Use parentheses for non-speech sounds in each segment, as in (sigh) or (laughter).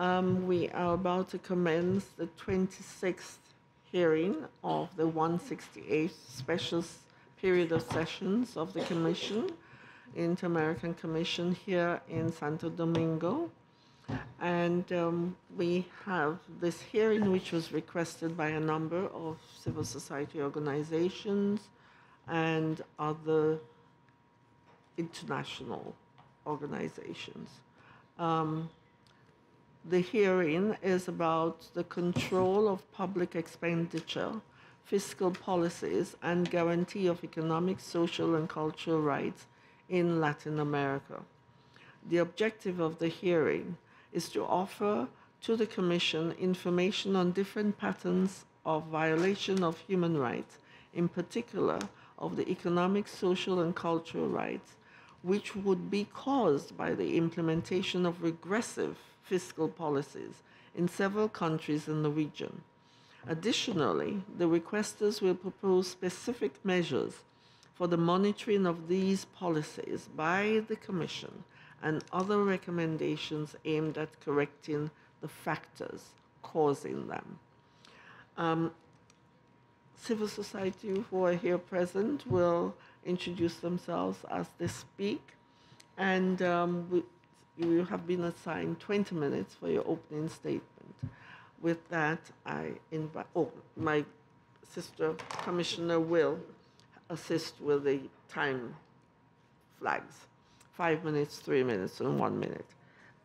Um, we are about to commence the 26th hearing of the 168th special period of sessions of the Commission, Inter-American Commission here in Santo Domingo. And um, we have this hearing, which was requested by a number of civil society organizations and other international organizations. Um, the hearing is about the control of public expenditure, fiscal policies, and guarantee of economic, social, and cultural rights in Latin America. The objective of the hearing is to offer to the Commission information on different patterns of violation of human rights, in particular of the economic, social, and cultural rights, which would be caused by the implementation of regressive fiscal policies in several countries in the region. Additionally, the requesters will propose specific measures for the monitoring of these policies by the Commission and other recommendations aimed at correcting the factors causing them. Um, civil society who are here present will introduce themselves as they speak, and um, we, you have been assigned 20 minutes for your opening statement. With that, I invite, oh, my sister Commissioner will assist with the time flags five minutes, three minutes, and one minute.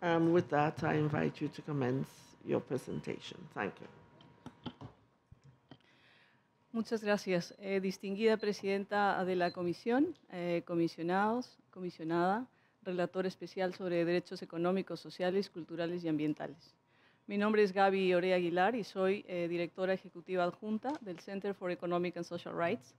Um, with that, I invite you to commence your presentation. Thank you. Muchas gracias, eh, distinguida presidenta de la comisión, eh, comisionados, comisionada, relator especial sobre derechos económicos, sociales, culturales y ambientales. Mi nombre es Gaby Orea Aguilar y soy eh, directora ejecutiva adjunta del Center for Economic and Social Rights.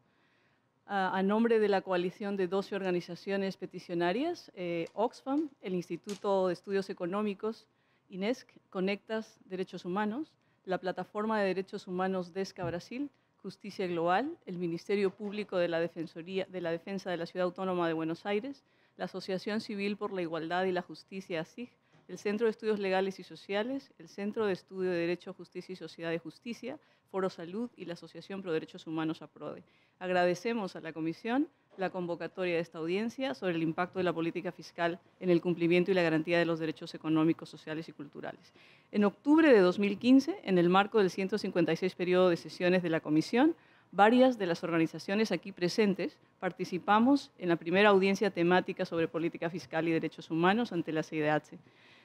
Ah, a nombre de la coalición de 12 organizaciones peticionarias, eh, Oxfam, el Instituto de Estudios Económicos, INESC, Conectas Derechos Humanos, la Plataforma de Derechos Humanos DESCA Brasil, Justicia Global, el Ministerio Público de la, Defensoría, de la Defensa de la Ciudad Autónoma de Buenos Aires, la Asociación Civil por la Igualdad y la Justicia, ASIG, el Centro de Estudios Legales y Sociales, el Centro de Estudio de Derecho, Justicia y Sociedad de Justicia, Foro Salud y la Asociación Pro Derechos Humanos APRODE. Agradecemos a la Comisión la convocatoria de esta audiencia sobre el impacto de la política fiscal en el cumplimiento y la garantía de los derechos económicos, sociales y culturales. En octubre de 2015, en el marco del 156 periodo de sesiones de la Comisión, varias de las organizaciones aquí presentes participamos en la primera audiencia temática sobre política fiscal y derechos humanos ante la CIDH.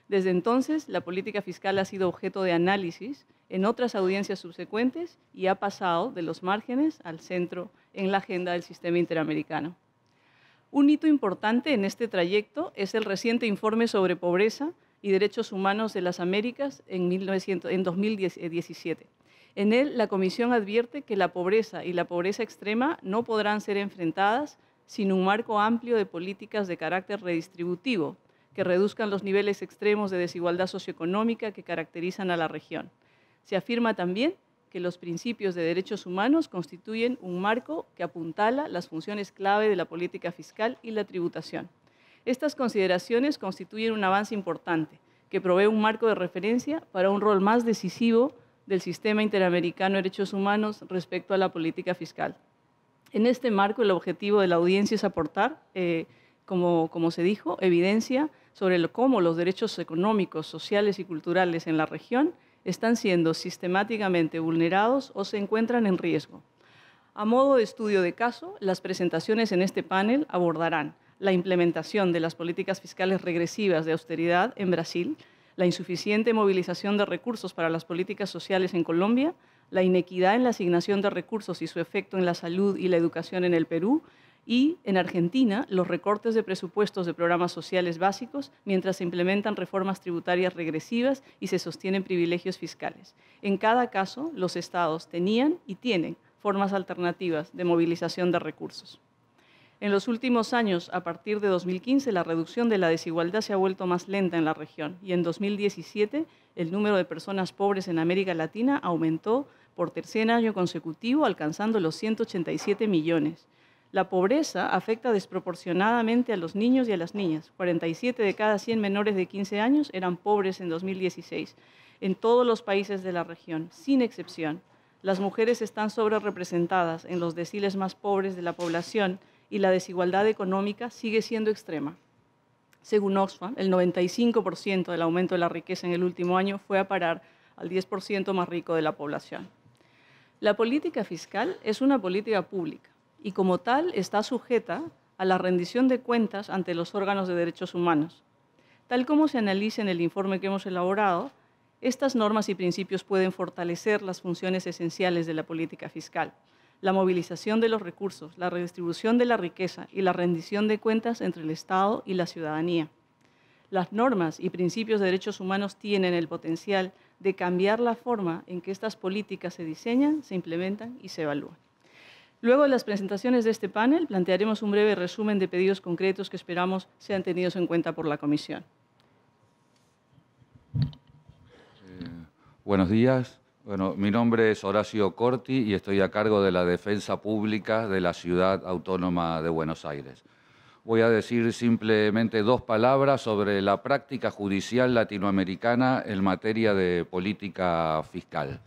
Desde entonces, la política fiscal ha sido objeto de análisis en otras audiencias subsecuentes y ha pasado de los márgenes al centro en la agenda del sistema interamericano. Un hito importante en este trayecto es el reciente informe sobre pobreza y derechos humanos de las Américas en, en 2017 en él, la Comisión advierte que la pobreza y la pobreza extrema no podrán ser enfrentadas sin un marco amplio de políticas de carácter redistributivo que reduzcan los niveles extremos de desigualdad socioeconómica que caracterizan a la región. Se afirma también que los principios de derechos humanos constituyen un marco que apuntala las funciones clave de la política fiscal y la tributación. Estas consideraciones constituyen un avance importante que provee un marco de referencia para un rol más decisivo del Sistema Interamericano de Derechos Humanos respecto a la política fiscal. En este marco, el objetivo de la audiencia es aportar, eh, como, se dijo, evidencia sobre cómo los derechos económicos, sociales y culturales en la región están siendo sistemáticamente vulnerados o se encuentran en riesgo. A modo de estudio de caso, las presentaciones en este panel abordarán la implementación de las políticas fiscales regresivas de austeridad en Brasil, la insuficiente movilización de recursos para las políticas sociales en Colombia, la inequidad en la asignación de recursos y su efecto en la salud y la educación en el Perú, y en Argentina los recortes de presupuestos de programas sociales básicos mientras se implementan reformas tributarias regresivas y se sostienen privilegios fiscales. En cada caso, los estados tenían y tienen formas alternativas de movilización de recursos. En los últimos años, a partir de 2015, la reducción de la desigualdad se ha vuelto más lenta en la región y en 2017 el número de personas pobres en América Latina aumentó por tercer año consecutivo, alcanzando los 187 millones. La pobreza afecta desproporcionadamente a los niños y a las niñas. 47 de cada 100 menores de 15 años eran pobres en 2016, en todos los países de la región, sin excepción. Las mujeres están representadas en los deciles más pobres de la población y la desigualdad económica sigue siendo extrema. Según Oxfam, el 95% del aumento de la riqueza en el último año fue a parar al 10% más rico de la población. La política fiscal es una política pública y como tal está sujeta a la rendición de cuentas ante los órganos de derechos humanos. Tal como se analiza en el informe que hemos elaborado, estas normas y principios pueden fortalecer las funciones esenciales de la política fiscal, la movilización de los recursos, la redistribución de la riqueza y la rendición de cuentas entre el Estado y la ciudadanía. Las normas y principios de derechos humanos tienen el potencial de cambiar la forma en que estas políticas se diseñan, se implementan y se evalúan. Luego de las presentaciones de este panel, plantearemos un breve resumen de pedidos concretos que esperamos sean tenidos en cuenta por la Comisión. Eh, buenos días. Bueno, mi nombre es Horacio Corti y estoy a cargo de la defensa pública de la ciudad autónoma de Buenos Aires. Voy a decir simplemente dos palabras sobre la práctica judicial latinoamericana en materia de política fiscal.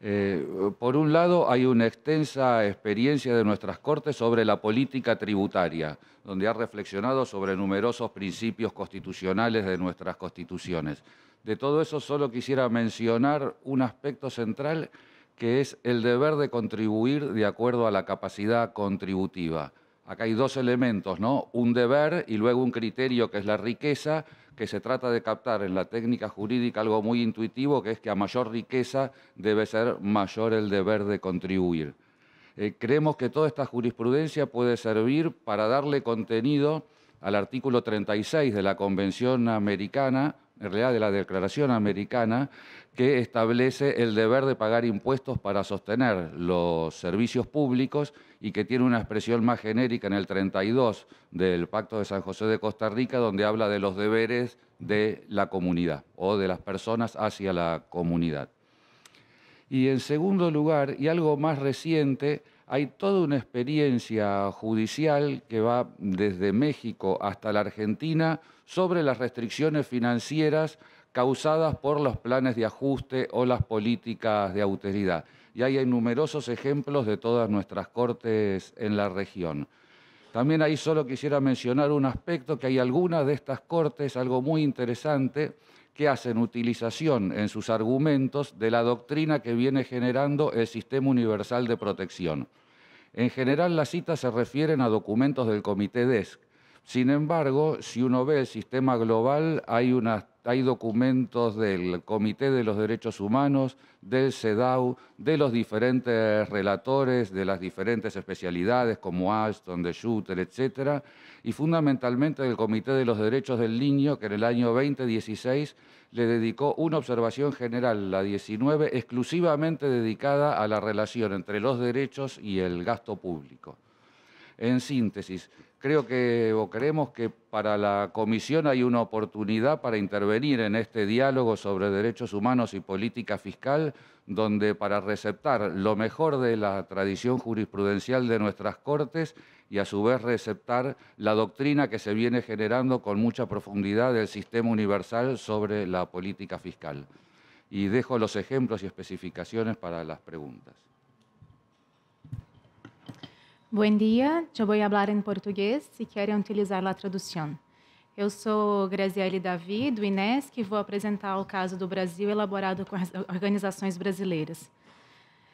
Eh, por un lado, hay una extensa experiencia de nuestras Cortes sobre la política tributaria, donde ha reflexionado sobre numerosos principios constitucionales de nuestras constituciones, de todo eso solo quisiera mencionar un aspecto central que es el deber de contribuir de acuerdo a la capacidad contributiva. Acá hay dos elementos, ¿no? Un deber y luego un criterio que es la riqueza, que se trata de captar en la técnica jurídica algo muy intuitivo, que es que a mayor riqueza debe ser mayor el deber de contribuir. Eh, creemos que toda esta jurisprudencia puede servir para darle contenido al artículo 36 de la Convención Americana en realidad de la Declaración Americana, que establece el deber de pagar impuestos para sostener los servicios públicos y que tiene una expresión más genérica en el 32 del Pacto de San José de Costa Rica, donde habla de los deberes de la comunidad o de las personas hacia la comunidad. Y en segundo lugar, y algo más reciente, hay toda una experiencia judicial que va desde México hasta la Argentina sobre las restricciones financieras causadas por los planes de ajuste o las políticas de austeridad. Y ahí hay numerosos ejemplos de todas nuestras cortes en la región. También ahí solo quisiera mencionar un aspecto que hay algunas de estas cortes, algo muy interesante, que hacen utilización en sus argumentos de la doctrina que viene generando el Sistema Universal de Protección. En general las citas se refieren a documentos del Comité DESC, sin embargo, si uno ve el sistema global, hay, documentos del Comité de los Derechos Humanos, del CEDAW, de los diferentes relatores, de las diferentes especialidades como Ashton, de Schutter, etc. Y fundamentalmente del Comité de los Derechos del Niño, que en el año 2016 le dedicó una observación general, la 19, exclusivamente dedicada a la relación entre los derechos y el gasto público. En síntesis, creo que o creemos que para la Comisión hay una oportunidad para intervenir en este diálogo sobre derechos humanos y política fiscal, donde para receptar lo mejor de la tradición jurisprudencial de nuestras Cortes y a su vez receptar la doctrina que se viene generando con mucha profundidad del sistema universal sobre la política fiscal. Y dejo los ejemplos y especificaciones para las preguntas. Bom dia, eu vou falar em português se querem utilizar a tradução. Eu sou Graziele Davi, do INESC, e vou apresentar o caso do Brasil elaborado com as organizações brasileiras.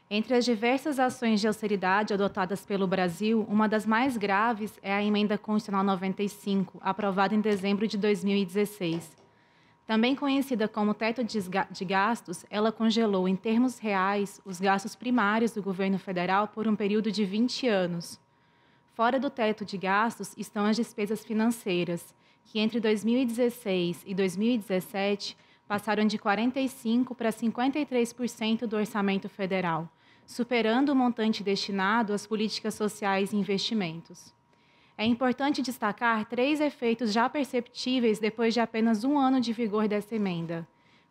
Entre as diversas ações de austeridade adotadas pelo Brasil, uma das mais graves é a Emenda Constitucional 95, aprovada em dezembro de 2016 também conhecida como teto de gastos, ela congelou em termos reais os gastos primários do governo federal por um período de 20 anos. Fora do teto de gastos estão as despesas financeiras, que entre 2016 e 2017 passaram de 45% para 53% do orçamento federal, superando o montante destinado às políticas sociais e investimentos. É importante destacar três efeitos já perceptíveis depois de apenas um ano de vigor dessa emenda.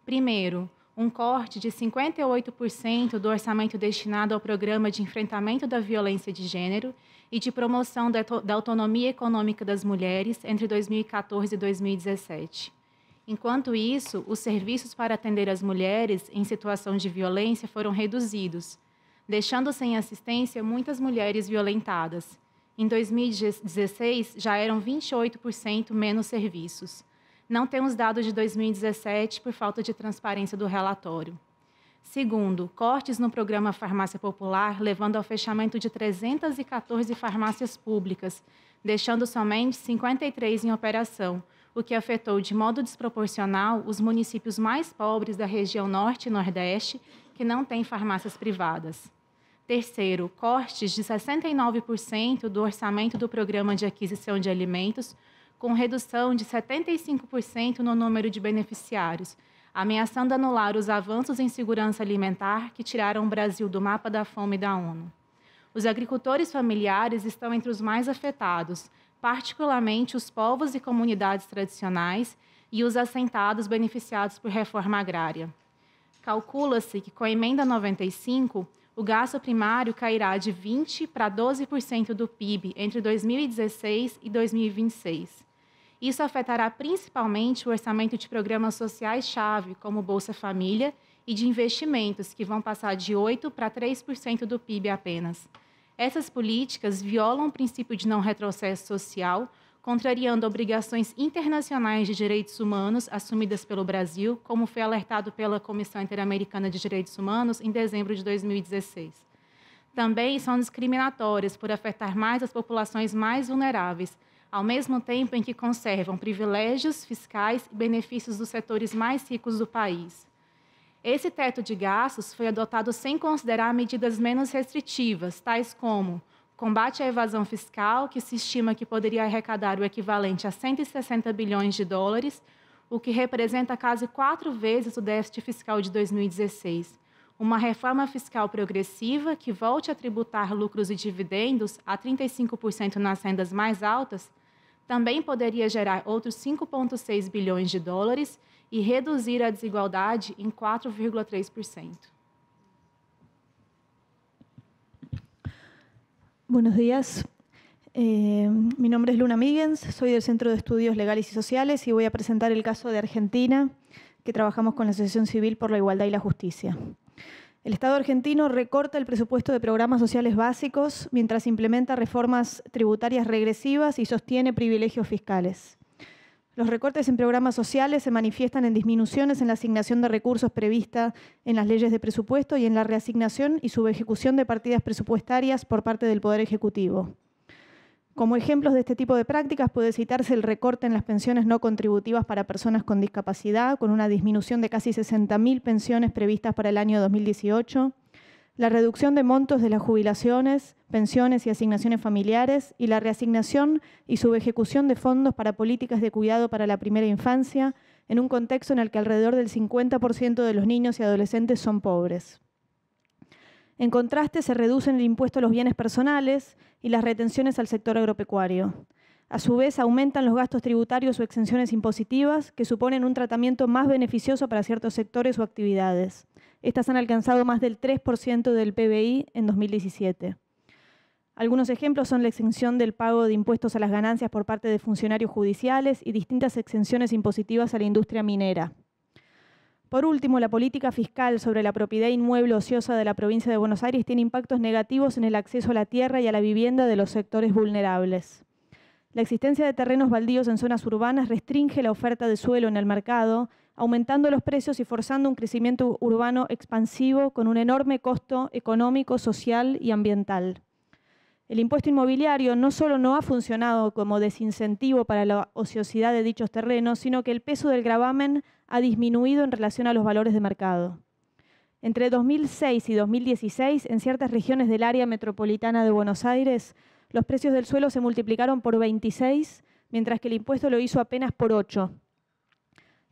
Primeiro, um corte de 58% do orçamento destinado ao Programa de Enfrentamento da Violência de Gênero e de Promoção da Autonomia Econômica das Mulheres entre 2014 e 2017. Enquanto isso, os serviços para atender as mulheres em situação de violência foram reduzidos, deixando sem assistência muitas mulheres violentadas, em 2016, já eram 28% menos serviços. Não temos dados de 2017 por falta de transparência do relatório. Segundo, cortes no programa Farmácia Popular, levando ao fechamento de 314 farmácias públicas, deixando somente 53 em operação, o que afetou de modo desproporcional os municípios mais pobres da região Norte e Nordeste, que não têm farmácias privadas. Terceiro, cortes de 69% do orçamento do Programa de Aquisição de Alimentos, com redução de 75% no número de beneficiários, ameaçando anular os avanços em segurança alimentar que tiraram o Brasil do mapa da fome da ONU. Os agricultores familiares estão entre os mais afetados, particularmente os povos e comunidades tradicionais e os assentados beneficiados por reforma agrária. Calcula-se que, com a emenda 95, o gasto primário cairá de 20% para 12% do PIB entre 2016 e 2026. Isso afetará principalmente o orçamento de programas sociais-chave, como Bolsa Família, e de investimentos, que vão passar de 8% para 3% do PIB apenas. Essas políticas violam o princípio de não retrocesso social, contrariando obrigações internacionais de direitos humanos assumidas pelo Brasil, como foi alertado pela Comissão Interamericana de Direitos Humanos em dezembro de 2016. Também são discriminatórias por afetar mais as populações mais vulneráveis, ao mesmo tempo em que conservam privilégios fiscais e benefícios dos setores mais ricos do país. Esse teto de gastos foi adotado sem considerar medidas menos restritivas, tais como combate à evasão fiscal, que se estima que poderia arrecadar o equivalente a 160 bilhões de dólares, o que representa quase quatro vezes o déficit fiscal de 2016. Uma reforma fiscal progressiva que volte a tributar lucros e dividendos a 35% nas rendas mais altas também poderia gerar outros 5,6 bilhões de dólares e reduzir a desigualdade em 4,3%. Buenos días. Eh, mi nombre es Luna Migens, soy del Centro de Estudios Legales y Sociales y voy a presentar el caso de Argentina, que trabajamos con la Asociación Civil por la Igualdad y la Justicia. El Estado argentino recorta el presupuesto de programas sociales básicos mientras implementa reformas tributarias regresivas y sostiene privilegios fiscales. Los recortes en programas sociales se manifiestan en disminuciones en la asignación de recursos prevista en las leyes de presupuesto y en la reasignación y subejecución de partidas presupuestarias por parte del Poder Ejecutivo. Como ejemplos de este tipo de prácticas puede citarse el recorte en las pensiones no contributivas para personas con discapacidad, con una disminución de casi 60.000 pensiones previstas para el año 2018, la reducción de montos de las jubilaciones, pensiones y asignaciones familiares y la reasignación y subejecución de fondos para políticas de cuidado para la primera infancia, en un contexto en el que alrededor del 50% de los niños y adolescentes son pobres. En contraste, se reducen el impuesto a los bienes personales y las retenciones al sector agropecuario. A su vez, aumentan los gastos tributarios o exenciones impositivas, que suponen un tratamiento más beneficioso para ciertos sectores o actividades. Estas han alcanzado más del 3% del PBI en 2017. Algunos ejemplos son la exención del pago de impuestos a las ganancias por parte de funcionarios judiciales y distintas exenciones impositivas a la industria minera. Por último, la política fiscal sobre la propiedad inmueble ociosa de la provincia de Buenos Aires tiene impactos negativos en el acceso a la tierra y a la vivienda de los sectores vulnerables. La existencia de terrenos baldíos en zonas urbanas restringe la oferta de suelo en el mercado, aumentando los precios y forzando un crecimiento urbano expansivo con un enorme costo económico, social y ambiental. El impuesto inmobiliario no solo no ha funcionado como desincentivo para la ociosidad de dichos terrenos, sino que el peso del gravamen ha disminuido en relación a los valores de mercado. Entre 2006 y 2016, en ciertas regiones del área metropolitana de Buenos Aires, los precios del suelo se multiplicaron por 26, mientras que el impuesto lo hizo apenas por 8,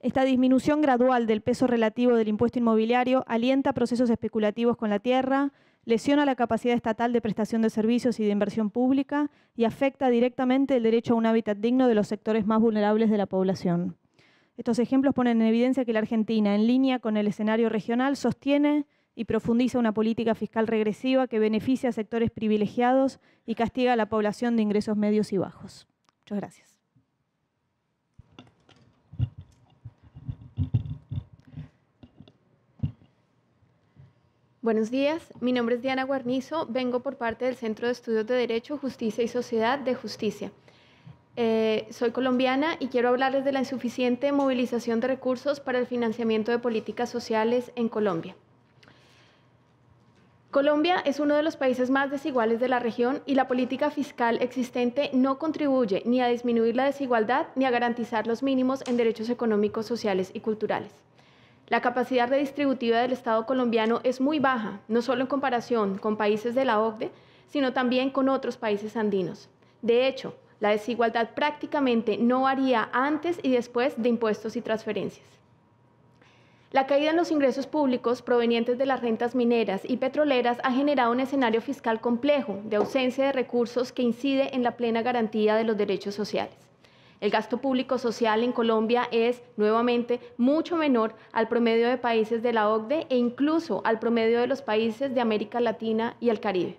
esta disminución gradual del peso relativo del impuesto inmobiliario alienta procesos especulativos con la tierra, lesiona la capacidad estatal de prestación de servicios y de inversión pública y afecta directamente el derecho a un hábitat digno de los sectores más vulnerables de la población. Estos ejemplos ponen en evidencia que la Argentina, en línea con el escenario regional, sostiene y profundiza una política fiscal regresiva que beneficia a sectores privilegiados y castiga a la población de ingresos medios y bajos. Muchas gracias. Buenos días, mi nombre es Diana Guarnizo, vengo por parte del Centro de Estudios de Derecho, Justicia y Sociedad de Justicia. Eh, soy colombiana y quiero hablarles de la insuficiente movilización de recursos para el financiamiento de políticas sociales en Colombia. Colombia es uno de los países más desiguales de la región y la política fiscal existente no contribuye ni a disminuir la desigualdad ni a garantizar los mínimos en derechos económicos, sociales y culturales. La capacidad redistributiva del Estado colombiano es muy baja, no solo en comparación con países de la OCDE, sino también con otros países andinos. De hecho, la desigualdad prácticamente no varía antes y después de impuestos y transferencias. La caída en los ingresos públicos provenientes de las rentas mineras y petroleras ha generado un escenario fiscal complejo de ausencia de recursos que incide en la plena garantía de los derechos sociales. El gasto público social en Colombia es nuevamente mucho menor al promedio de países de la OCDE e incluso al promedio de los países de América Latina y el Caribe.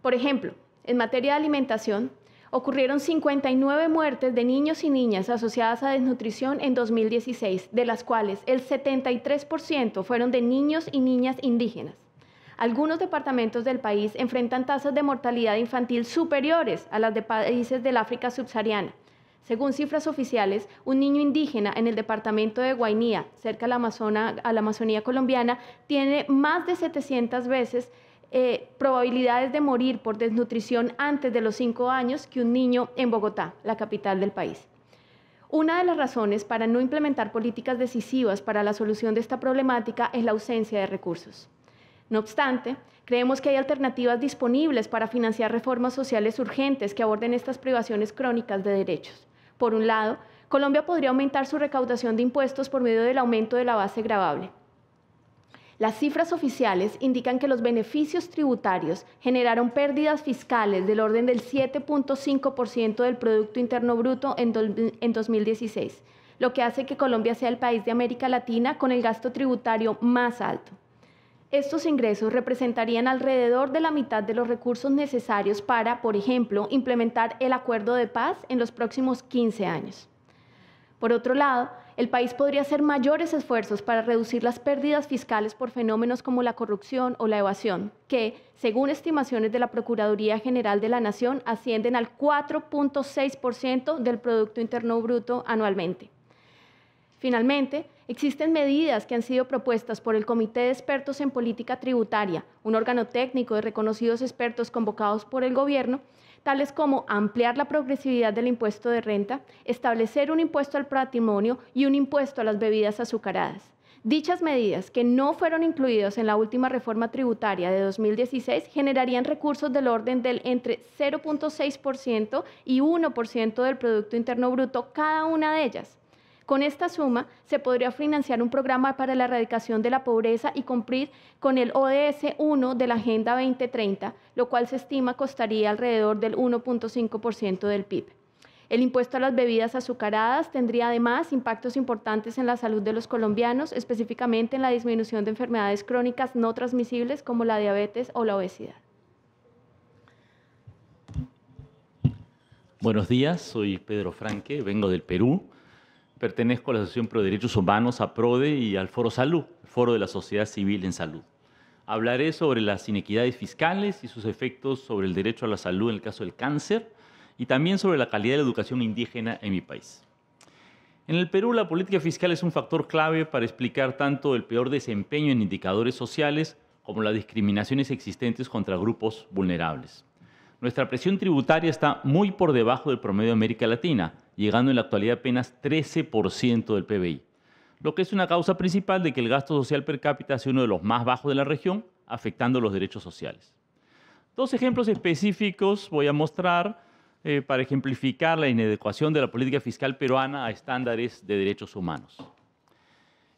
Por ejemplo, en materia de alimentación, ocurrieron 59 muertes de niños y niñas asociadas a desnutrición en 2016, de las cuales el 73% fueron de niños y niñas indígenas. Algunos departamentos del país enfrentan tasas de mortalidad infantil superiores a las de países del África subsahariana. Según cifras oficiales, un niño indígena en el departamento de Guainía, cerca a la, Amazonía colombiana, tiene más de 700 veces eh, probabilidades de morir por desnutrición antes de los 5 años que un niño en Bogotá, la capital del país. Una de las razones para no implementar políticas decisivas para la solución de esta problemática es la ausencia de recursos. No obstante, creemos que hay alternativas disponibles para financiar reformas sociales urgentes que aborden estas privaciones crónicas de derechos por un lado, Colombia podría aumentar su recaudación de impuestos por medio del aumento de la base gravable. Las cifras oficiales indican que los beneficios tributarios generaron pérdidas fiscales del orden del 7.5% del Producto Interno Bruto en 2016, lo que hace que Colombia sea el país de América Latina con el gasto tributario más alto. Estos ingresos representarían alrededor de la mitad de los recursos necesarios para, por ejemplo, implementar el acuerdo de paz en los próximos 15 años. Por otro lado, el país podría hacer mayores esfuerzos para reducir las pérdidas fiscales por fenómenos como la corrupción o la evasión, que, según estimaciones de la Procuraduría General de la Nación, ascienden al 4.6% del Producto Interno Bruto anualmente. Finalmente, existen medidas que han sido propuestas por el Comité de Expertos en Política Tributaria, un órgano técnico de reconocidos expertos convocados por el Gobierno, tales como ampliar la progresividad del impuesto de renta, establecer un impuesto al patrimonio y un impuesto a las bebidas azucaradas. Dichas medidas, que no fueron incluidas en la última reforma tributaria de 2016, generarían recursos del orden del entre 0.6% y 1% del Producto Interno Bruto cada una de ellas. Con esta suma se podría financiar un programa para la erradicación de la pobreza y cumplir con el ODS 1 de la Agenda 2030, lo cual se estima costaría alrededor del 1.5% del PIB. El impuesto a las bebidas azucaradas tendría además impactos importantes en la salud de los colombianos, específicamente en la disminución de enfermedades crónicas no transmisibles como la diabetes o la obesidad. Buenos días, soy Pedro Franque, vengo del Perú. Pertenezco a la Asociación Pro Derechos Humanos, a PRODE, y al Foro Salud, el Foro de la Sociedad Civil en Salud. Hablaré sobre las inequidades fiscales y sus efectos sobre el derecho a la salud en el caso del cáncer y también sobre la calidad de la educación indígena en mi país. En el Perú, la política fiscal es un factor clave para explicar tanto el peor desempeño en indicadores sociales como las discriminaciones existentes contra grupos vulnerables. Nuestra presión tributaria está muy por debajo del promedio de América Latina, llegando en la actualidad apenas 13% del PBI, lo que es una causa principal de que el gasto social per cápita sea uno de los más bajos de la región, afectando los derechos sociales. Dos ejemplos específicos voy a mostrar eh, para ejemplificar la inadecuación de la política fiscal peruana a estándares de derechos humanos.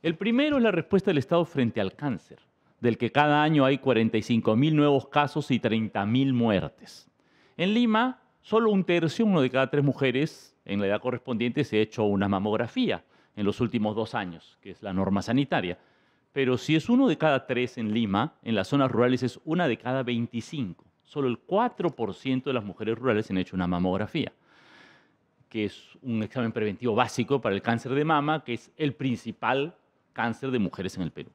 El primero es la respuesta del Estado frente al cáncer, del que cada año hay 45.000 nuevos casos y 30.000 muertes. En Lima, solo un tercio, uno de cada tres mujeres, en la edad correspondiente se ha hecho una mamografía en los últimos dos años, que es la norma sanitaria. Pero si es uno de cada tres en Lima, en las zonas rurales es una de cada 25. Solo el 4% de las mujeres rurales han hecho una mamografía, que es un examen preventivo básico para el cáncer de mama, que es el principal cáncer de mujeres en el Perú.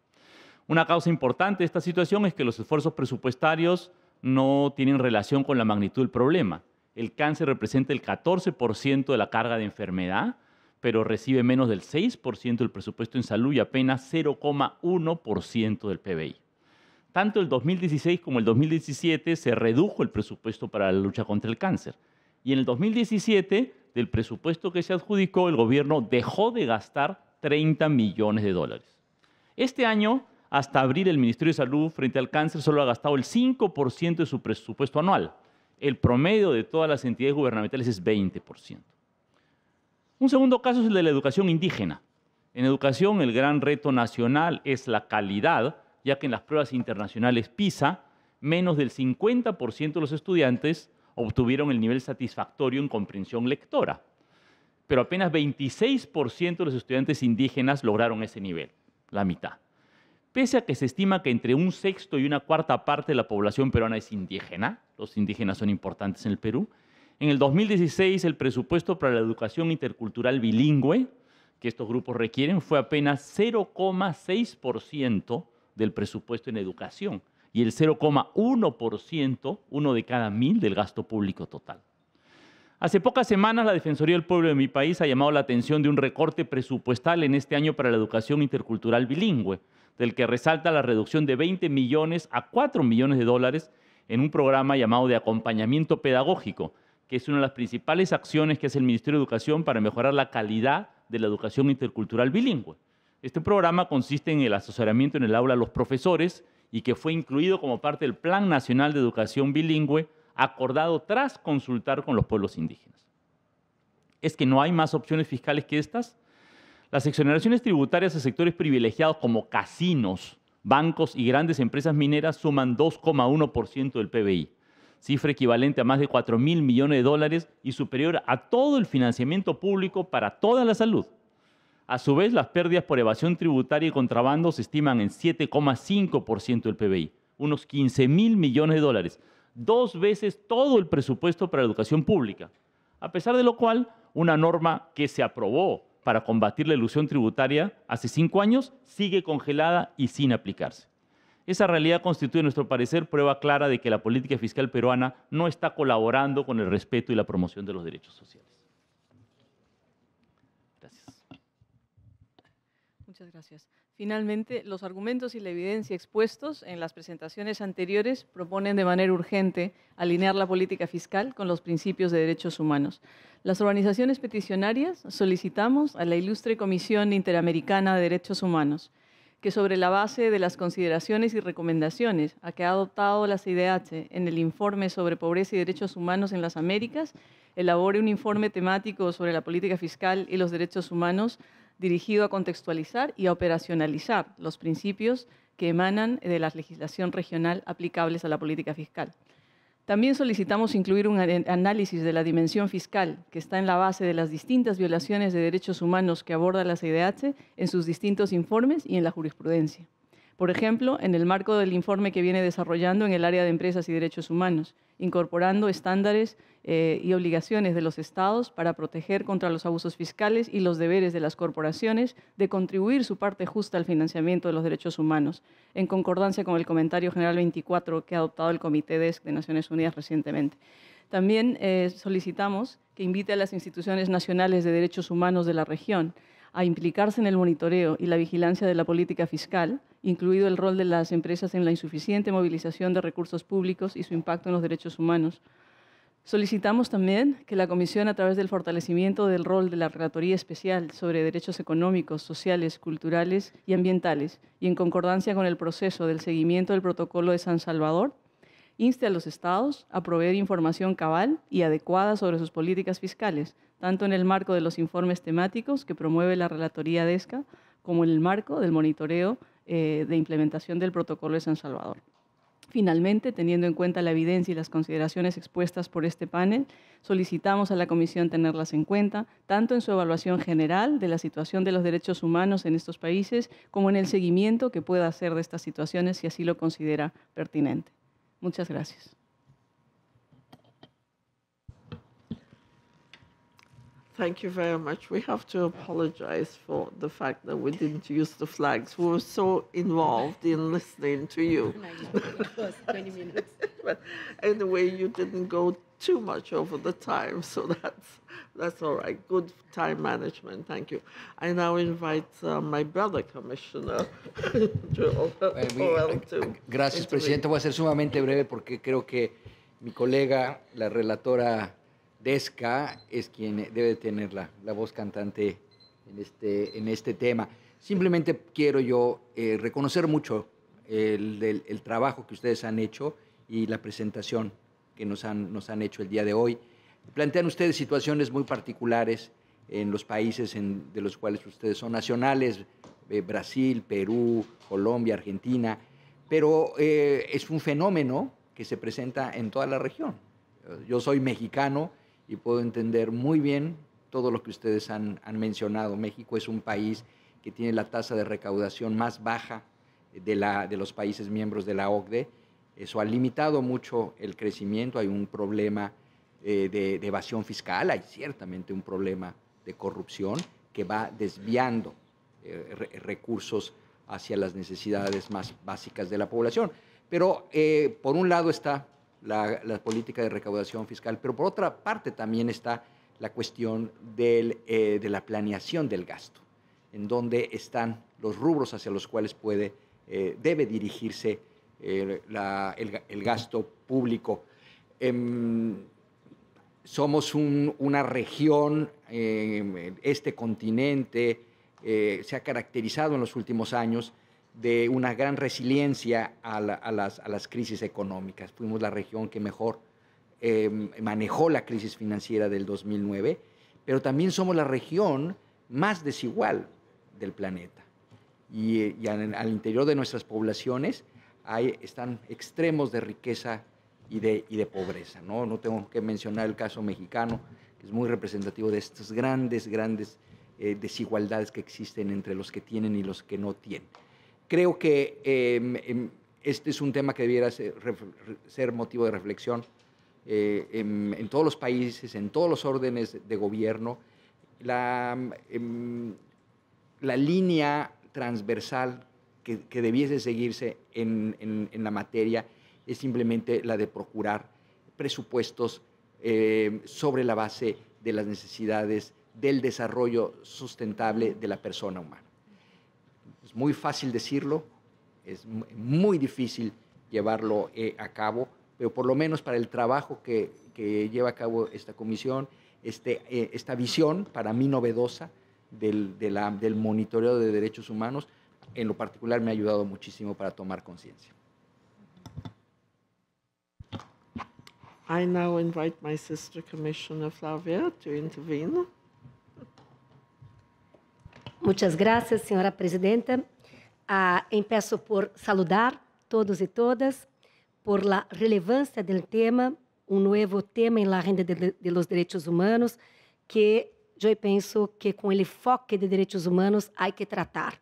Una causa importante de esta situación es que los esfuerzos presupuestarios no tienen relación con la magnitud del problema el cáncer representa el 14% de la carga de enfermedad, pero recibe menos del 6% del presupuesto en salud y apenas 0,1% del PBI. Tanto el 2016 como el 2017 se redujo el presupuesto para la lucha contra el cáncer. Y en el 2017, del presupuesto que se adjudicó, el gobierno dejó de gastar 30 millones de dólares. Este año, hasta abril, el Ministerio de Salud frente al cáncer solo ha gastado el 5% de su presupuesto anual el promedio de todas las entidades gubernamentales es 20%. Un segundo caso es el de la educación indígena. En educación el gran reto nacional es la calidad, ya que en las pruebas internacionales PISA, menos del 50% de los estudiantes obtuvieron el nivel satisfactorio en comprensión lectora, pero apenas 26% de los estudiantes indígenas lograron ese nivel, la mitad. Pese a que se estima que entre un sexto y una cuarta parte de la población peruana es indígena, los indígenas son importantes en el Perú, en el 2016 el presupuesto para la educación intercultural bilingüe que estos grupos requieren fue apenas 0,6% del presupuesto en educación y el 0,1%, uno de cada mil del gasto público total. Hace pocas semanas la Defensoría del Pueblo de mi país ha llamado la atención de un recorte presupuestal en este año para la educación intercultural bilingüe, del que resalta la reducción de 20 millones a 4 millones de dólares en un programa llamado de acompañamiento pedagógico, que es una de las principales acciones que hace el Ministerio de Educación para mejorar la calidad de la educación intercultural bilingüe. Este programa consiste en el asesoramiento en el aula a los profesores y que fue incluido como parte del Plan Nacional de Educación Bilingüe acordado tras consultar con los pueblos indígenas. ¿Es que no hay más opciones fiscales que estas? Las exoneraciones tributarias a sectores privilegiados como casinos, bancos y grandes empresas mineras suman 2,1% del PBI, cifra equivalente a más de 4 mil millones de dólares y superior a todo el financiamiento público para toda la salud. A su vez, las pérdidas por evasión tributaria y contrabando se estiman en 7,5% del PBI, unos 15 mil millones de dólares, dos veces todo el presupuesto para la educación pública. A pesar de lo cual, una norma que se aprobó para combatir la ilusión tributaria hace cinco años sigue congelada y sin aplicarse. Esa realidad constituye, a nuestro parecer, prueba clara de que la política fiscal peruana no está colaborando con el respeto y la promoción de los derechos sociales. Gracias. Muchas gracias. Finalmente, los argumentos y la evidencia expuestos en las presentaciones anteriores proponen de manera urgente alinear la política fiscal con los principios de derechos humanos. Las organizaciones peticionarias solicitamos a la ilustre Comisión Interamericana de Derechos Humanos que sobre la base de las consideraciones y recomendaciones a que ha adoptado la CIDH en el informe sobre pobreza y derechos humanos en las Américas, elabore un informe temático sobre la política fiscal y los derechos humanos dirigido a contextualizar y a operacionalizar los principios que emanan de la legislación regional aplicables a la política fiscal. También solicitamos incluir un análisis de la dimensión fiscal que está en la base de las distintas violaciones de derechos humanos que aborda la CIDH en sus distintos informes y en la jurisprudencia por ejemplo, en el marco del informe que viene desarrollando en el área de empresas y derechos humanos, incorporando estándares eh, y obligaciones de los estados para proteger contra los abusos fiscales y los deberes de las corporaciones de contribuir su parte justa al financiamiento de los derechos humanos, en concordancia con el comentario general 24 que ha adoptado el Comité DESC de Naciones Unidas recientemente. También eh, solicitamos que invite a las instituciones nacionales de derechos humanos de la región a implicarse en el monitoreo y la vigilancia de la política fiscal, incluido el rol de las empresas en la insuficiente movilización de recursos públicos y su impacto en los derechos humanos. Solicitamos también que la Comisión, a través del fortalecimiento del rol de la Relatoría Especial sobre Derechos Económicos, Sociales, Culturales y Ambientales, y en concordancia con el proceso del seguimiento del Protocolo de San Salvador, inste a los estados a proveer información cabal y adecuada sobre sus políticas fiscales, tanto en el marco de los informes temáticos que promueve la Relatoría desca como en el marco del monitoreo eh, de implementación del Protocolo de San Salvador. Finalmente, teniendo en cuenta la evidencia y las consideraciones expuestas por este panel, solicitamos a la Comisión tenerlas en cuenta, tanto en su evaluación general de la situación de los derechos humanos en estos países, como en el seguimiento que pueda hacer de estas situaciones si así lo considera pertinente. Muchas gracias. Thank you very much. We have to apologize for the fact that we didn't use the flags. We were so involved in listening to you. Twenty minutes. (laughs) but anyway, you didn't go too much over the time, so that's that's all right. Good time management. Thank you. I now invite uh, my brother commissioner, Joel (laughs) to Gracias, Presidente. Voy a ser sumamente breve porque creo que mi colega, la relatora Desca es quien debe tener la, voz cantante en este, en este tema. Simplemente quiero yo eh, reconocer mucho el, trabajo que ustedes han hecho y la presentación que nos han, nos han hecho el día de hoy. Plantean ustedes situaciones muy particulares en los países de los cuales ustedes son nacionales, eh, Brasil, Perú, Colombia, Argentina, pero eh, es un fenómeno que se presenta en toda la región. Yo soy mexicano y puedo entender muy bien todo lo que ustedes han, mencionado. México es un país que tiene la tasa de recaudación más baja de, la, de los países miembros de la OCDE. Eso ha limitado mucho el crecimiento, hay un problema eh, de, evasión fiscal, hay ciertamente un problema de corrupción que va desviando eh, recursos hacia las necesidades más básicas de la población. Pero eh, por un lado está la, política de recaudación fiscal, pero por otra parte también está la cuestión del, eh, de la planeación del gasto, en donde están los rubros hacia los cuales puede, eh, debe dirigirse eh, el, gasto público. Em, somos una región, este continente se ha caracterizado en los últimos años de una gran resiliencia a, las, crisis económicas. Fuimos la región que mejor em, manejó la crisis financiera del 2009, pero también somos la región más desigual del planeta. Y, al, interior de nuestras poblaciones hay, están extremos de riqueza y de, pobreza. ¿no? no tengo que mencionar el caso mexicano, que es muy representativo de estas grandes, grandes eh, desigualdades que existen entre los que tienen y los que no tienen. Creo que em, em, este es un tema que debiera ser, motivo de reflexión eh, en, todos los países, en todos los órdenes de gobierno. La, em, línea transversal que, debiese seguirse en, la materia es simplemente la de procurar presupuestos sobre la base de las necesidades del desarrollo sustentable de la persona humana. Es muy fácil decirlo, es muy difícil llevarlo eh, a cabo, pero por lo menos para el trabajo que, lleva a cabo esta comisión, este, eh, esta visión para mí novedosa del, monitoreo de derechos humanos, en lo particular me ha ayudado muchísimo para tomar conciencia. I now invite my sister Commissioner Flavia to intervene. Muchas gracias, senhora presidenta. Ah, empeço por saludar todos e todas por la relevancia del tema, um novo tema em la agenda de, de los derechos humanos que eu penso que com ele foco de direitos humanos há que tratar.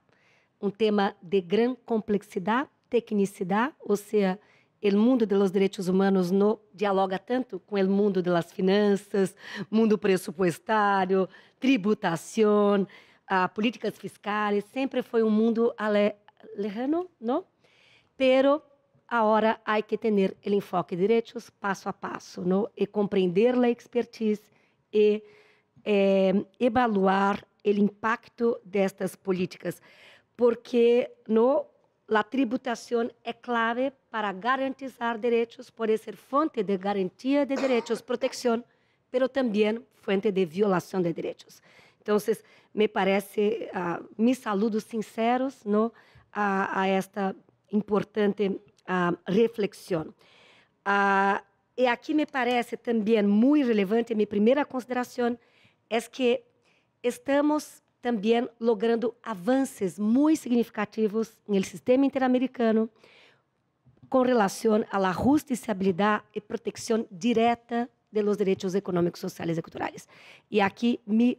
Um tema de grande complexidade, tecnicidade, ou seja, o mundo dos direitos humanos no dialoga tanto com o mundo das finanças, mundo presupuestario, tributação, a ah, políticas fiscais, sempre foi um mundo ale, lejano, não? Pero agora há que ter o enfoque de direitos passo a passo, não? E compreender a expertise e eh, evaluar o impacto destas políticas, porque não? a tributação é clave para garantizar direitos, pode ser fonte de garantia de direitos, proteção, pero também fonte de violação de direitos. Então, me parece, uh, saludo saludos sinceros no, a, a esta importante uh, reflexão. Uh, e aqui me parece também muito relevante, minha primeira consideração é que estamos também logrando avanços muito significativos no sistema interamericano com relação à justiciabilidade e proteção direta de los derechos económicos, sociales y culturales. Y aquí mi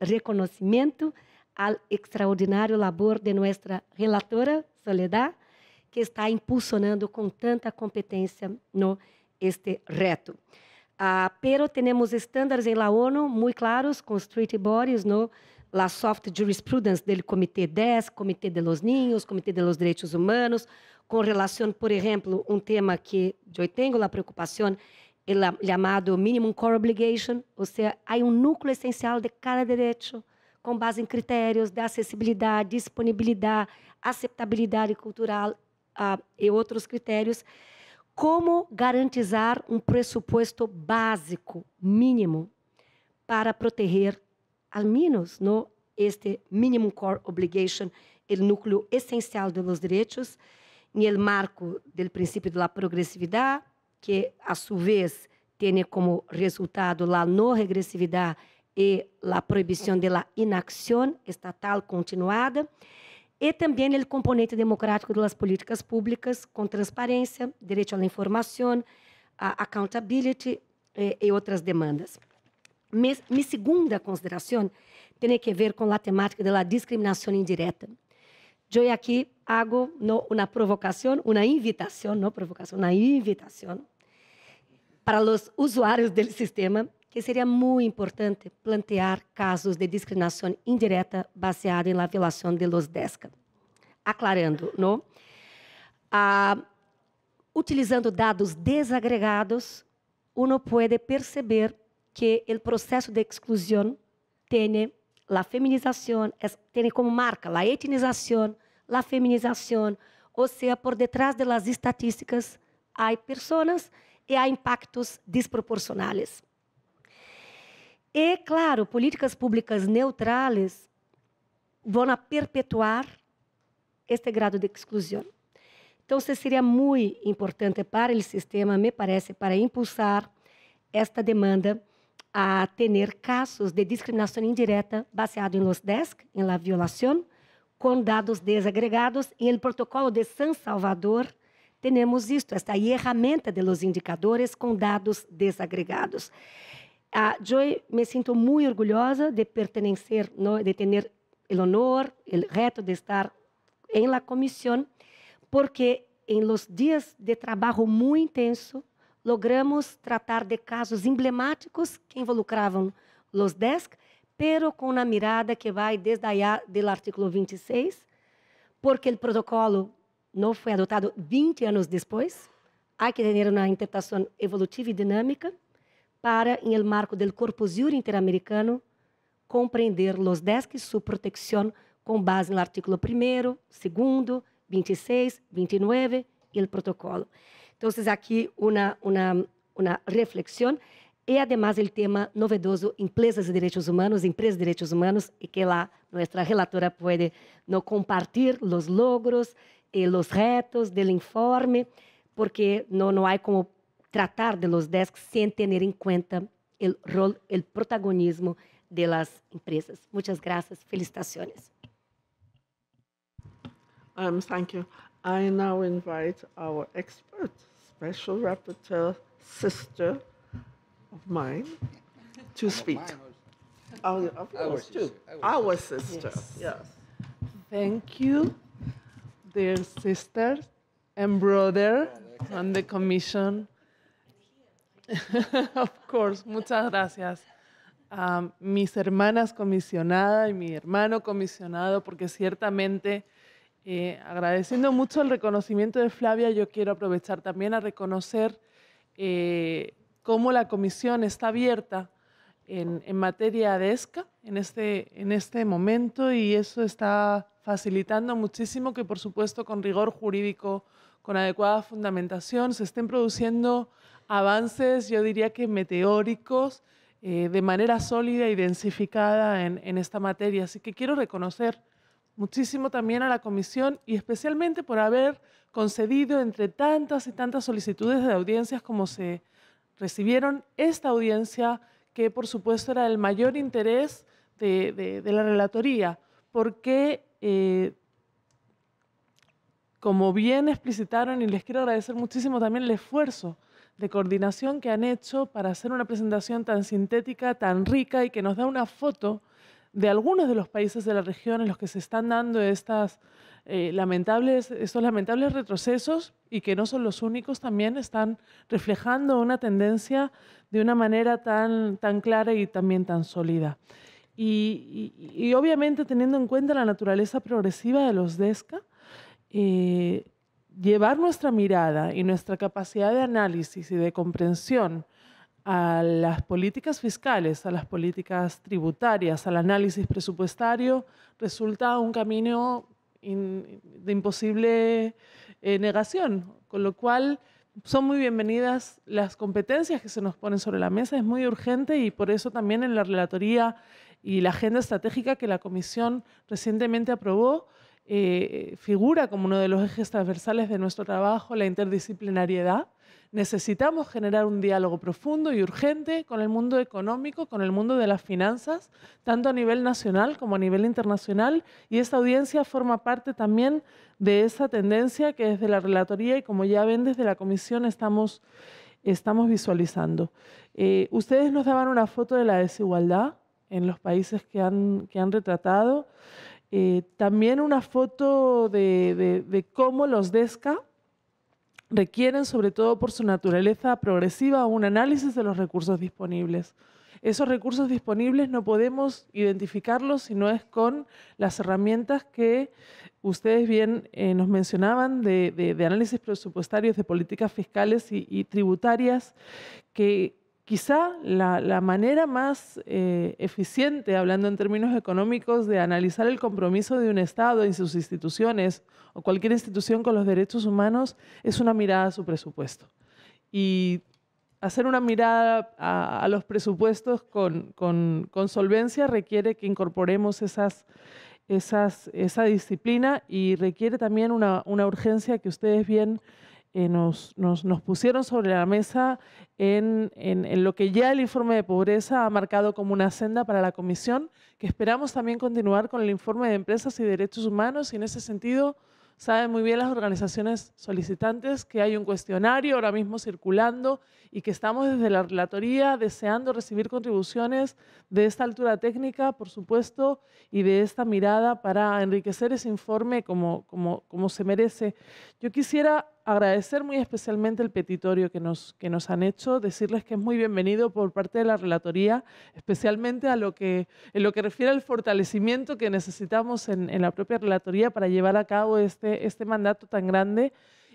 reconocimiento al extraordinario labor de nuestra relatora, Soledad, que está impulsionando com tanta competência no este reto. Ah, pero temos estándares em la ONU muito claros com os treaty bodies no la soft jurisprudence do Comitê 10, Comitê de los Niños, Comitê de los Direitos Humanos, com relação, por exemplo, um tema que eu tenho a preocupação chamado minimum core obligation, ou seja, há um núcleo essencial de cada direito, com base em critérios de acessibilidade, disponibilidade, aceitabilidade cultural ah, e outros critérios. Como garantizar um pressuposto básico, mínimo, para proteger, ao menos, no, este minimum core obligation, o núcleo essencial dos direitos, el marco do princípio da progressividade, que a sua vez tem como resultado a não regressividade e a proibição da inação estatal continuada e também o componente democrático das políticas públicas com transparência, direito à informação, accountability e, eh, e outras demandas. Minha segunda consideração tem a ver com a temática da discriminação indireta. Eu aqui hago uma provocação, uma invitação, não provocação, uma invitação para os usuários do sistema que seria muito importante plantear casos de discriminação indireta baseada em violação de los DESCA. Aclarando, no? Ah, utilizando dados desagregados, uno pode perceber que o processo de exclusão tem a feminização, tem como marca a etnização, a feminização, ou seja, por detrás das estatísticas, há pessoas e a impactos desproporcionais. E, claro, políticas públicas neutrais vão perpetuar este grado de exclusão. Então, seria muito importante para o sistema, me parece, para impulsar esta demanda a ter casos de discriminação indireta baseado em los DESC, em la violação, com dados desagregados em el protocolo de San Salvador, temos isto, esta ferramenta los indicadores com dados desagregados. Ah, eu me sinto muito orgulhosa de pertencer, no, de ter o honor, o reto de estar em la comissão, porque em los dias de trabalho muito intenso, logramos tratar de casos emblemáticos que involucravam los DESC, pero com uma mirada que vai desde allá do artículo 26, porque o protocolo não foi adotado 20 anos depois. Há que ter uma interpretação evolutiva e dinâmica para, em el marco del Corpus Juris Interamericano, compreender los que sua proteção com base no artículo 1, 2, 26, 29 e o protocolo. Então, aqui uma, uma, uma reflexão. E, además, o tema novedoso, empresas e direitos humanos, empresas e direitos humanos, e que lá nossa relatora pode no compartilhar os logros, os retos del informe, porque não há como tratar de los desks sem ter em conta o rol, protagonismo de las empresas. muitas graças felicitações Um, thank you. I now invite our expert, special rapporteur, sister of mine, to speak. Our, oh, of our, sister. Too. Our sister. Yes. yes. Thank you. their sisters and brother on the commission. (laughs) of course, muchas gracias. a um, mis hermanas comisionadas y mi hermano comisionado, porque ciertamente eh, agradeciendo mucho el reconocimiento de Flavia, yo quiero aprovechar también a reconocer eh, cómo la comisión está abierta en, en, materia de ESCA en este, en este momento y eso está facilitando muchísimo que, por supuesto, con rigor jurídico, con adecuada fundamentación, se estén produciendo avances, yo diría que meteóricos, eh, de manera sólida y densificada en, en esta materia. Así que quiero reconocer muchísimo también a la comisión y especialmente por haber concedido entre tantas y tantas solicitudes de audiencias como se recibieron esta audiencia, que por supuesto era el mayor interés de, de, de la relatoría, porque eh, como bien explicitaron, y les quiero agradecer muchísimo también el esfuerzo de coordinación que han hecho para hacer una presentación tan sintética, tan rica y que nos da una foto de algunos de los países de la región en los que se están dando estas, eh, lamentables, estos lamentables retrocesos y que no son los únicos, también están reflejando una tendencia de una manera tan, tan clara y también tan sólida. Y, obviamente teniendo en cuenta la naturaleza progresiva de los DESCA, eh, llevar nuestra mirada y nuestra capacidad de análisis y de comprensión a las políticas fiscales, a las políticas tributarias, al análisis presupuestario, resulta un camino de imposible eh, negación, con lo cual son muy bienvenidas las competencias que se nos ponen sobre la mesa, es muy urgente y por eso también en la relatoría y la agenda estratégica que la Comisión recientemente aprobó eh, figura como uno de los ejes transversales de nuestro trabajo la interdisciplinariedad. Necesitamos generar un diálogo profundo y urgente con el mundo económico, con el mundo de las finanzas, tanto a nivel nacional como a nivel internacional, y esta audiencia forma parte también de esa tendencia que desde la Relatoría y como ya ven desde la Comisión estamos, estamos visualizando. Eh, ustedes nos daban una foto de la desigualdad en los países que han, que han retratado. Eh, también una foto de, de, cómo los DESCA requieren, sobre todo por su naturaleza progresiva, un análisis de los recursos disponibles. Esos recursos disponibles no podemos identificarlos si no es con las herramientas que ustedes bien eh, nos mencionaban de, de, análisis presupuestarios, de políticas fiscales y, y tributarias, que Quizá la, manera más eh, eficiente, hablando en términos económicos, de analizar el compromiso de un Estado y sus instituciones o cualquier institución con los derechos humanos es una mirada a su presupuesto. Y hacer una mirada a, los presupuestos con, solvencia requiere que incorporemos esa disciplina y requiere también una, una urgencia que ustedes bien eh, nos, nos, pusieron sobre la mesa en, lo que ya el informe de pobreza ha marcado como una senda para la Comisión, que esperamos también continuar con el informe de empresas y derechos humanos y en ese sentido saben muy bien las organizaciones solicitantes que hay un cuestionario ahora mismo circulando y que estamos desde la relatoría deseando recibir contribuciones de esta altura técnica, por supuesto, y de esta mirada para enriquecer ese informe como, como, como se merece. Yo quisiera agradecer muy especialmente el petitorio que nos, que nos han hecho, decirles que es muy bienvenido por parte de la Relatoría, especialmente a lo que, en lo que refiere al fortalecimiento que necesitamos en, en la propia Relatoría para llevar a cabo este, este mandato tan grande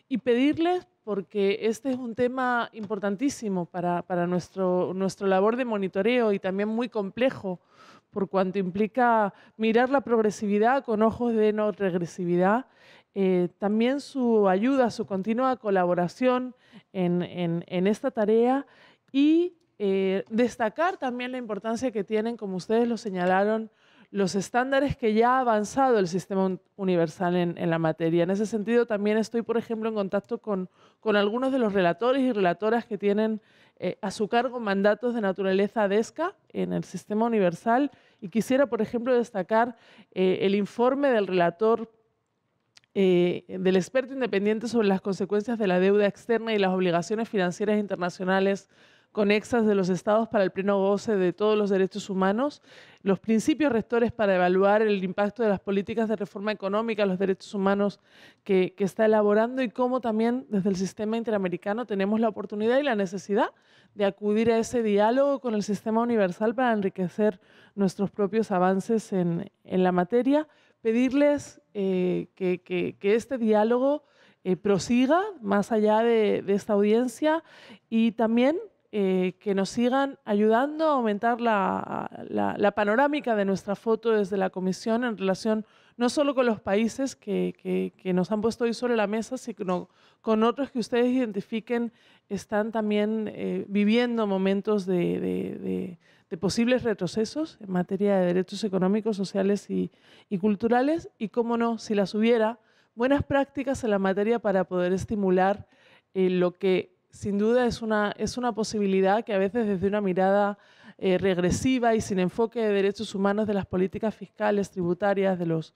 y pedirles, porque este es un tema importantísimo para, para nuestro, nuestra labor de monitoreo y también muy complejo, por cuanto implica mirar la progresividad con ojos de no regresividad eh, también su ayuda, su continua colaboración en, esta tarea y eh, destacar también la importancia que tienen, como ustedes lo señalaron, los estándares que ya ha avanzado el sistema universal en, la materia. En ese sentido, también estoy, por ejemplo, en contacto con, algunos de los relatores y relatoras que tienen eh, a su cargo mandatos de naturaleza DESCA en el sistema universal y quisiera, por ejemplo, destacar el informe del relator eh, del experto independiente sobre las consecuencias de la deuda externa y las obligaciones financieras internacionales conexas de los estados para el pleno goce de todos los derechos humanos, los principios rectores para evaluar el impacto de las políticas de reforma económica, los derechos humanos que, está elaborando y cómo también desde el sistema interamericano tenemos la oportunidad y la necesidad de acudir a ese diálogo con el sistema universal para enriquecer nuestros propios avances en la materia pedirles eh, que, este diálogo eh, prosiga más allá de, esta audiencia y también eh, que nos sigan ayudando a aumentar la, panorámica de nuestra foto desde la Comisión en relación no solo con los países que, nos han puesto hoy sobre la mesa, sino con otros que ustedes identifiquen están también viviendo momentos de, de de posibles retrocesos en materia de derechos económicos, sociales y, culturales y, cómo no, si las hubiera, buenas prácticas en la materia para poder estimular eh, lo que sin duda es una, es una posibilidad que a veces desde una mirada eh, regresiva y sin enfoque de derechos humanos de las políticas fiscales, tributarias, de, los,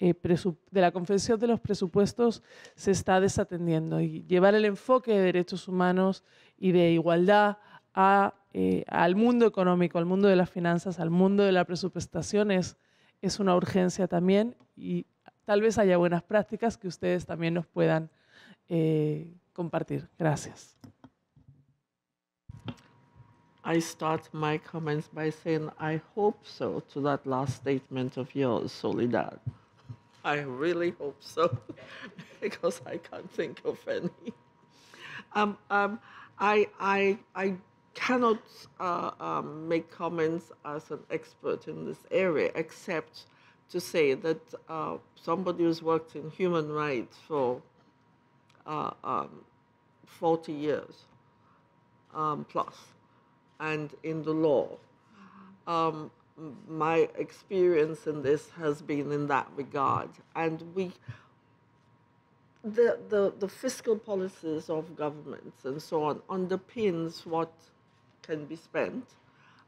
eh, de la confesión de los Presupuestos se está desatendiendo. Y llevar el enfoque de derechos humanos y de igualdad a, eh, al mundo económico, al mundo de las finanzas, al mundo de la presupuestación es, una urgencia también y tal vez haya buenas prácticas que ustedes también nos puedan eh, compartir. Gracias. I start my comments by saying I hope so to that last statement of yours, Soledad. I really hope so, (laughs) because I can't think of any. Um, um, I, I, I cannot uh, um, make comments as an expert in this area, except to say that uh, somebody who's worked in human rights for uh, um, 40 years um, plus and in the law, um, my experience in this has been in that regard. And we, the, the, the fiscal policies of governments and so on underpins what can be spent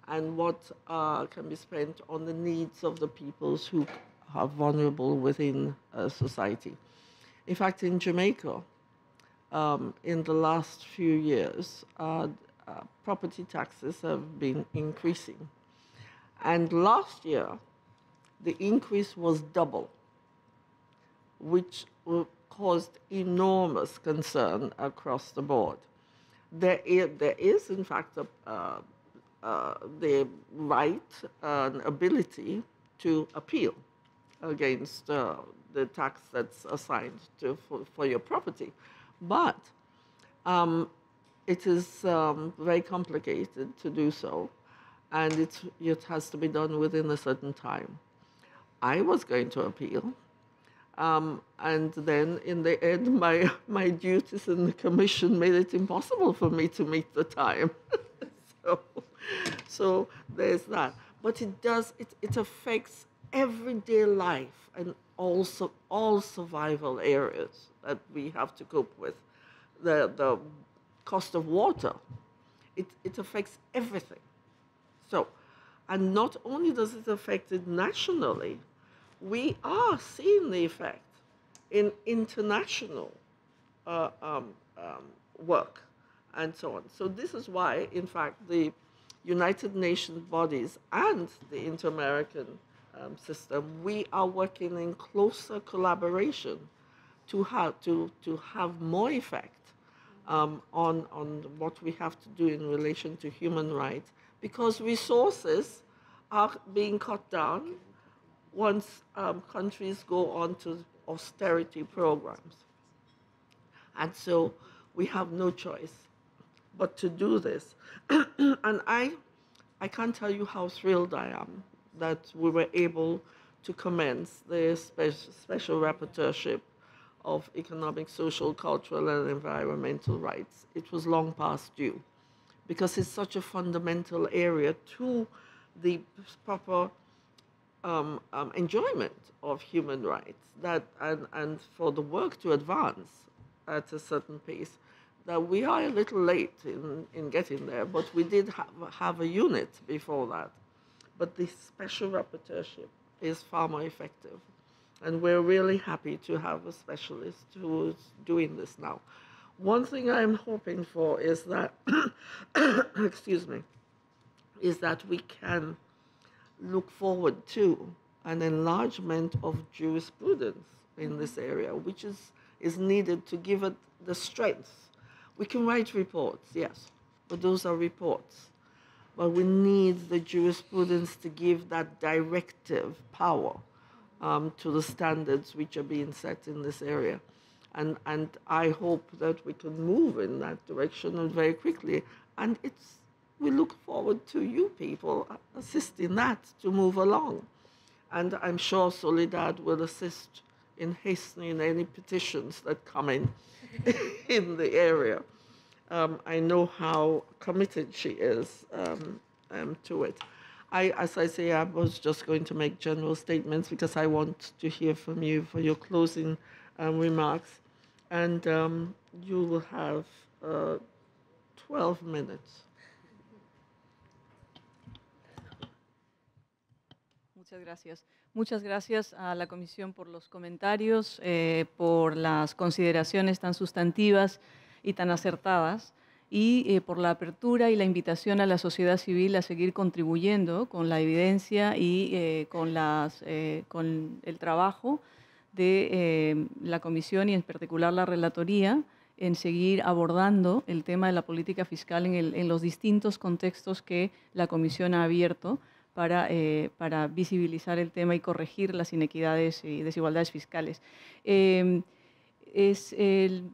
and what uh, can be spent on the needs of the peoples who are vulnerable within uh, society. In fact, in Jamaica, um, in the last few years, uh, uh property taxes have been increasing. And last year, the increase was double, which uh, caused enormous concern across the board there is, there is in fact a, uh, uh, the right and ability to appeal against uh, the tax that's assigned to, for, for your property. But um, it is um, very complicated to do so, and it, it has to be done within a certain time. I was going to appeal um, and then in the end, (laughs) my, my duties in the commission made it impossible for me to meet the time. (laughs) so, so there's that. But it does, it, it affects everyday life and also all survival areas that we have to cope with. The, the cost of water, it, it affects everything. So, and not only does it affect it nationally, we are seeing the effect in international uh, um, um, work and so on. So this is why, in fact, the United Nations bodies and the inter-American um, system, we are working in closer collaboration to have, to, to have more effect um, on, on what we have to do in relation to human rights because resources are being cut down once um, countries go on to austerity programs. And so we have no choice but to do this. (clears throat) and I, I can't tell you how thrilled I am that we were able to commence the spe- special rapporteurship of economic, social, cultural, and environmental rights. It was long past due because it's such a fundamental area to the proper um, um, enjoyment of human rights that and, and for the work to advance at a certain pace that we are a little late in, in getting there, but we did have, have a unit before that. But the special rapporteurship is far more effective. And we're really happy to have a specialist who's doing this now. One thing I'm hoping for is that, (coughs) excuse me, is that we can look forward to an enlargement of jurisprudence in mm-hmm. this area, which is, is needed to give it the strength. We can write reports, yes, but those are reports. But we need the jurisprudence to give that directive power um, to the standards which are being set in this area. And, and I hope that we can move in that direction and very quickly. And it's we look forward to you people assisting that to move along. And I'm sure Soledad will assist in hastening any petitions that come in (laughs) in the area. Um, I know how committed she is um, um, to it. I, as I say, I was just going to make general statements because I want to hear from you for your closing um, remarks. And um, you will have uh, 12 minutes. Muchas gracias. a la Comisión por los comentarios, eh, por las consideraciones tan sustantivas y tan acertadas y eh, por la apertura y la invitación a la sociedad civil a seguir contribuyendo con la evidencia y eh, con, el trabajo de la comisión y en particular la relatoría en seguir abordando el tema de la política fiscal en los distintos contextos que la comisión ha abierto para, eh, para visibilizar el tema y corregir las inequidades y desigualdades fiscales. Em, es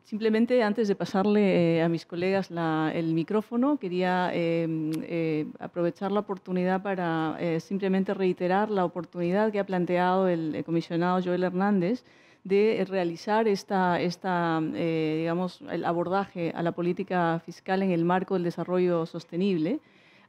simplemente antes de pasarle eh, a mis colegas el micrófono, quería em, eh, aprovechar la oportunidad para simplemente reiterar la oportunidad que ha planteado el comisionado Joel Hernández de realizar esta, esta digamos, el abordaje a la política fiscal en el marco del desarrollo sostenible.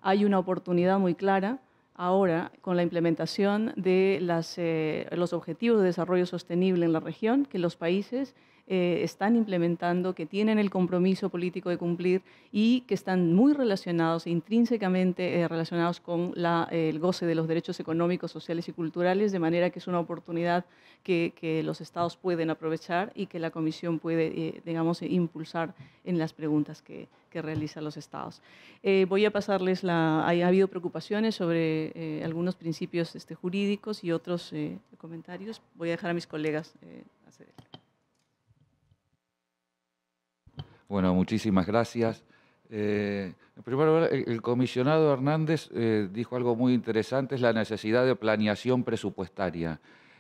Hay una oportunidad muy clara ahora con la implementación de eh, los objetivos de desarrollo sostenible en la región que los países eh, están implementando, que tienen el compromiso político de cumplir y que están muy relacionados, e intrínsecamente eh, relacionados con el goce de los derechos económicos, sociales y culturales, de manera que es una oportunidad que, que los estados pueden aprovechar y que la Comisión puede, digamos, impulsar en las preguntas que, que realizan los estados. Eh, voy a pasarles la... Ha habido preocupaciones sobre eh, algunos principios este, jurídicos y otros eh, comentarios. Voy a dejar a mis colegas hacer Bueno, muchísimas gracias. en primer lugar, el, el comisionado Hernández dijo algo muy interesante, es la necesidad de planeación presupuestaria.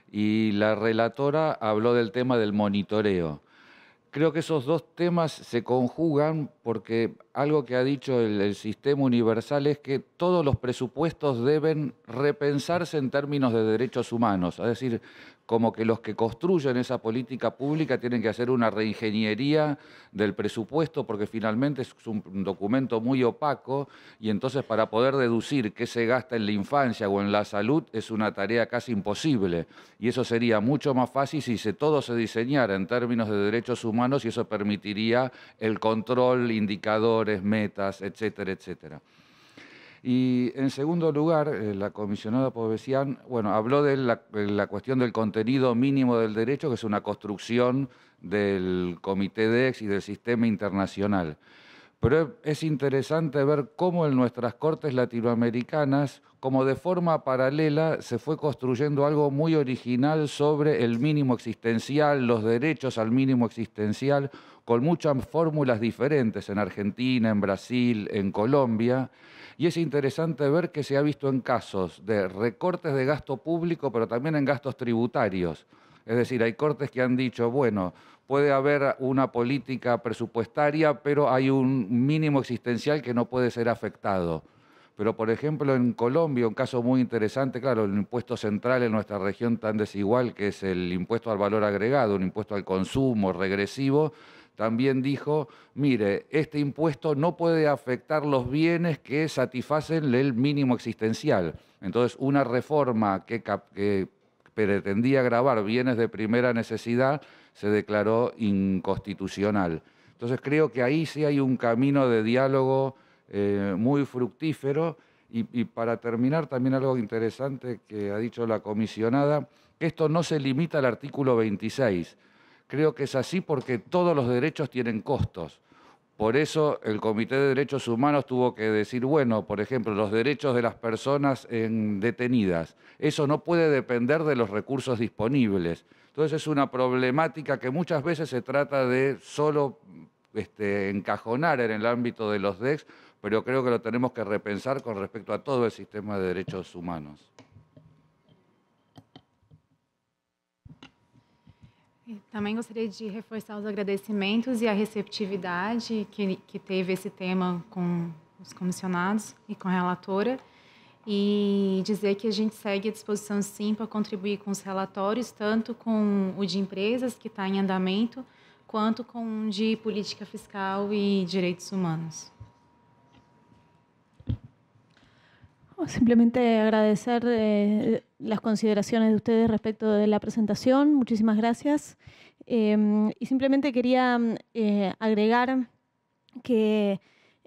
Y la relatora habló del tema del monitoreo. Creo que esos dos temas se conjugan porque algo que ha dicho el, sistema universal es que todos los presupuestos deben repensarse en términos de derechos humanos, es decir, como que los que construyen esa política pública tienen que hacer una reingeniería del presupuesto porque finalmente es un documento muy opaco y entonces para poder deducir qué se gasta en la infancia o en la salud es una tarea casi imposible. Y eso sería mucho más fácil si todo se diseñara en términos de derechos humanos y eso permitiría el control, indicadores, metas, etcétera, etcétera. Y en segundo lugar, eh, la comisionada Povesian, habló de la, la, cuestión del contenido mínimo del derecho, que es una construcción del Comité de Ex y del sistema internacional. Pero es interesante ver cómo en nuestras cortes latinoamericanas, como de forma paralela, se fue construyendo algo muy original sobre el mínimo existencial, los derechos al mínimo existencial, con muchas fórmulas diferentes en Argentina, en Brasil, en Colombia. Y es interesante ver que se ha visto en casos de recortes de gasto público, pero también en gastos tributarios. Es decir, hay cortes que han dicho, bueno, puede haber una política presupuestaria, pero hay un mínimo existencial que no puede ser afectado. Pero, por ejemplo, en Colombia, un caso muy interesante, claro, el impuesto central en nuestra región tan desigual, que es el impuesto al valor agregado, un impuesto al consumo regresivo, también dijo, mire, este impuesto no puede afectar los bienes que satisfacen el mínimo existencial. Entonces, una reforma que, pretendía grabar bienes de primera necesidad se declaró inconstitucional. Entonces, creo que ahí sí hay un camino de diálogo eh, muy fructífero. Y, y, para terminar, también algo interesante que ha dicho la comisionada, que esto no se limita al artículo 26 Creo que es así porque todos los derechos tienen costos. Por eso el Comité de Derechos Humanos tuvo que decir, bueno, por ejemplo, los derechos de las personas detenidas, eso no puede depender de los recursos disponibles. Entonces es una problemática que muchas veces se trata de solo este, encajonar en el ámbito de los DEX, pero creo que lo tenemos que repensar con respecto a todo el sistema de derechos humanos. também gostaria de reforçar os agradecimentos e a receptividade que, que teve esse tema com os comissionados e com a relatora e dizer que a gente segue à disposição sim para contribuir com os relatórios, tanto com o de empresas, que está em andamento, quanto com o de política fiscal e direitos humanos. simplemente agradecer eh, las consideraciones de ustedes respecto de la presentación. Muchísimas gracias. Em, y simplemente quería mm, eh, agregar que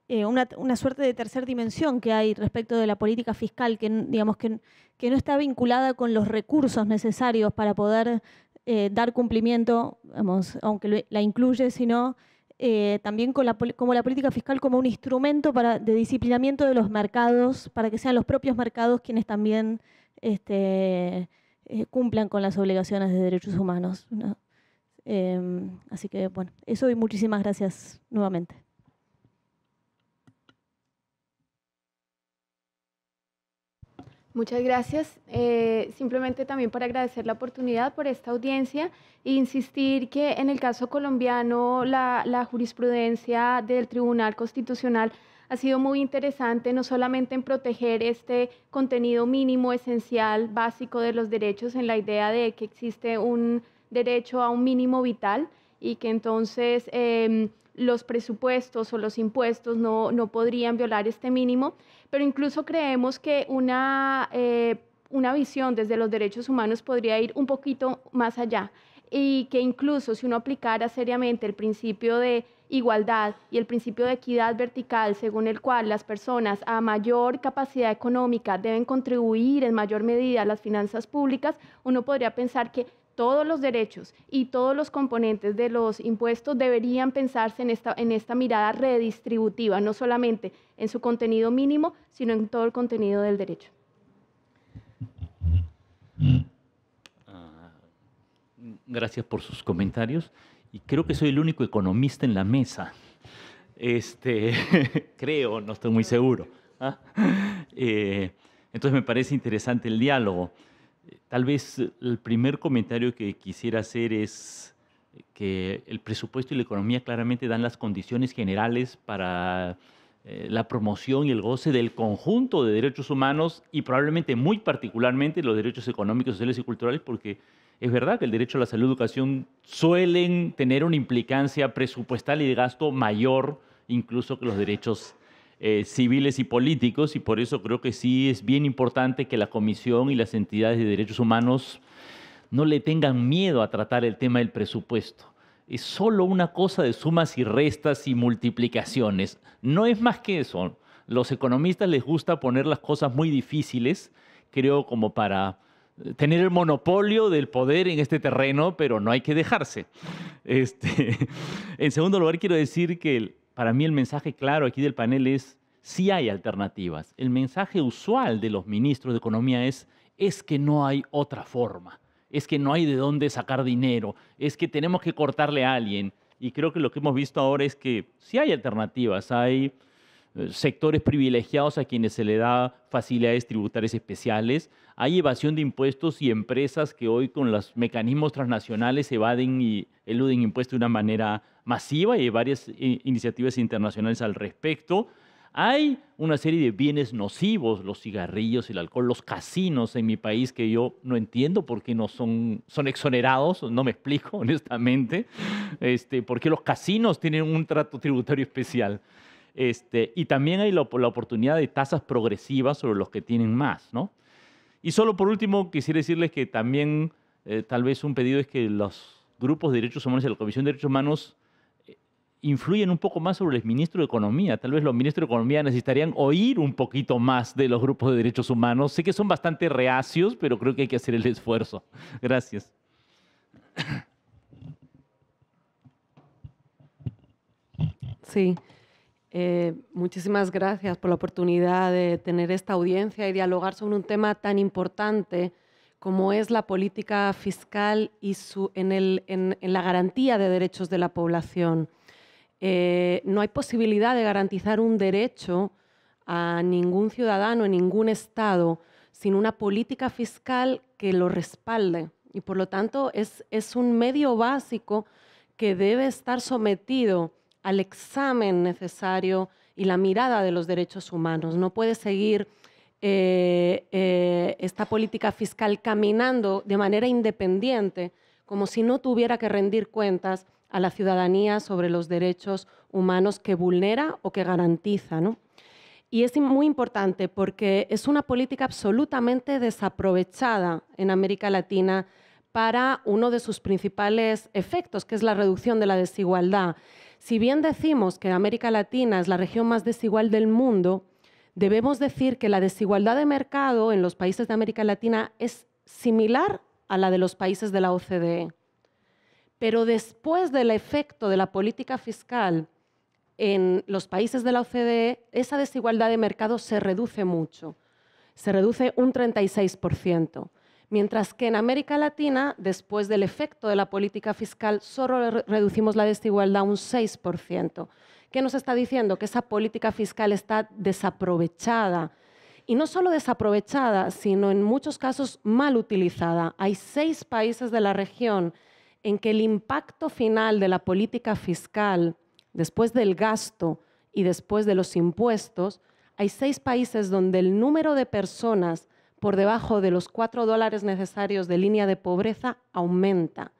eh, una, suerte de tercera dimensión que hay respecto de la política fiscal, que, digamos, que, no está vinculada con los recursos necesarios para poder dar cumplimiento, aunque la incluye, sino... Eh, también con como la política fiscal como un instrumento para, de disciplinamiento de los mercados, para que sean los propios mercados quienes también este, eh, cumplan con las obligaciones de derechos humanos. Em, así que, bueno, eso y muchísimas gracias nuevamente. Muchas gracias. Eh, simplemente también para agradecer la oportunidad por esta audiencia e insistir que en el caso colombiano la, jurisprudencia del Tribunal Constitucional ha sido muy interesante, no solamente en proteger este contenido mínimo, esencial, básico de los derechos, en la idea de que existe un derecho a un mínimo vital y que entonces... Em, los presupuestos o los impuestos no, podrían violar este mínimo, pero incluso creemos que una, eh, una visión desde los derechos humanos podría ir un poquito más allá y que incluso si uno aplicara seriamente el principio de igualdad y el principio de equidad vertical, según el cual las personas a mayor capacidad económica deben contribuir en mayor medida a las finanzas públicas, uno podría pensar que todos los derechos y todos los componentes de los impuestos deberían pensarse en esta, en esta mirada redistributiva, no solamente en su contenido mínimo, sino en todo el contenido del derecho. Ah, gracias por sus comentarios. Y creo que soy el único economista en la mesa. Este, (laughs) creo, no estoy muy seguro. Ah, eh, entonces me parece interesante el diálogo. Tal vez el primer comentario que quisiera hacer es que el presupuesto y la economía claramente dan las condiciones generales para eh, la promoción y el goce del conjunto de derechos humanos y probablemente muy particularmente los derechos económicos, sociales y culturales, porque es verdad que el derecho a la salud y educación suelen tener una implicancia presupuestal y de gasto mayor incluso que los derechos eh, civiles y políticos y por eso creo que sí es bien importante que la Comisión y las entidades de derechos humanos no le tengan miedo a tratar el tema del presupuesto. Es solo una cosa de sumas y restas y multiplicaciones. No es más que eso. Los economistas les gusta poner las cosas muy difíciles, creo, como para eh, tener el monopolio del poder en este terreno, pero no hay que dejarse. (laughs) Este, en segundo lugar, quiero decir que para mí el mensaje claro aquí del panel es, sí hay alternativas. El mensaje usual de los ministros de Economía es, es que no hay otra forma, es que no hay de dónde sacar dinero, es que tenemos que cortarle a alguien. Y creo que lo que hemos visto ahora es que sí hay alternativas, hay eh, sectores privilegiados a quienes se le da facilidades tributarias especiales, hay evasión de impuestos y empresas que hoy con los mecanismos transnacionales evaden y eluden impuestos de una manera masiva y hay varias eh, iniciativas internacionales al respecto. Hay una serie de bienes nocivos, los cigarrillos, el alcohol, los casinos en mi país que yo no entiendo por qué no son, son exonerados, no me explico (laughs) honestamente, este, por qué los casinos tienen un trato tributario especial. Este, y también hay la, oportunidad de tasas progresivas sobre los que tienen más, Y solo por último, quisiera decirles que también eh, tal vez un pedido es que los grupos de derechos humanos y la Comisión de Derechos Humanos eh, influyen un poco más sobre el ministro de Economía. Tal vez los ministros de Economía necesitarían oír un poquito más de los grupos de derechos humanos. Sé que son bastante reacios, pero creo que hay que hacer el esfuerzo. (laughs) Gracias. Sí. Eh, muchísimas gracias por la oportunidad de tener esta audiencia y dialogar sobre un tema tan importante como es la política fiscal y su, en, la garantía de derechos de la población. Eh, no hay posibilidad de garantizar un derecho a ningún ciudadano en ningún Estado sin una política fiscal que lo respalde. Y por lo tanto es un medio básico que debe estar sometido al examen necesario y la mirada de los derechos humanos. No puede seguir eh, eh, esta política fiscal caminando de manera independiente, como si no tuviera que rendir cuentas a la ciudadanía sobre los derechos humanos que vulnera o que garantiza. Y es muy importante porque es una política absolutamente desaprovechada en América Latina para uno de sus principales efectos, que es la reducción de la desigualdad. Si bien decimos que América Latina es la región más desigual del mundo, debemos decir que la desigualdad de mercado en los países de América Latina es similar a la de los países de la OCDE. Pero después del efecto de la política fiscal en los países de la OCDE, esa desigualdad de mercado se reduce mucho. Se reduce un 36%. Mientras que en América Latina, después del efecto de la política fiscal, solo reducimos la desigualdad un 6%. ¿Qué nos está diciendo? Que esa política fiscal está desaprovechada. Y no solo desaprovechada, sino en muchos casos mal utilizada. Hay seis países de la región en que el impacto final de la política fiscal, después del gasto y después de los impuestos, hay seis países donde el número de personas por debajo de los cuatro dólares necesarios de línea de pobreza aumenta.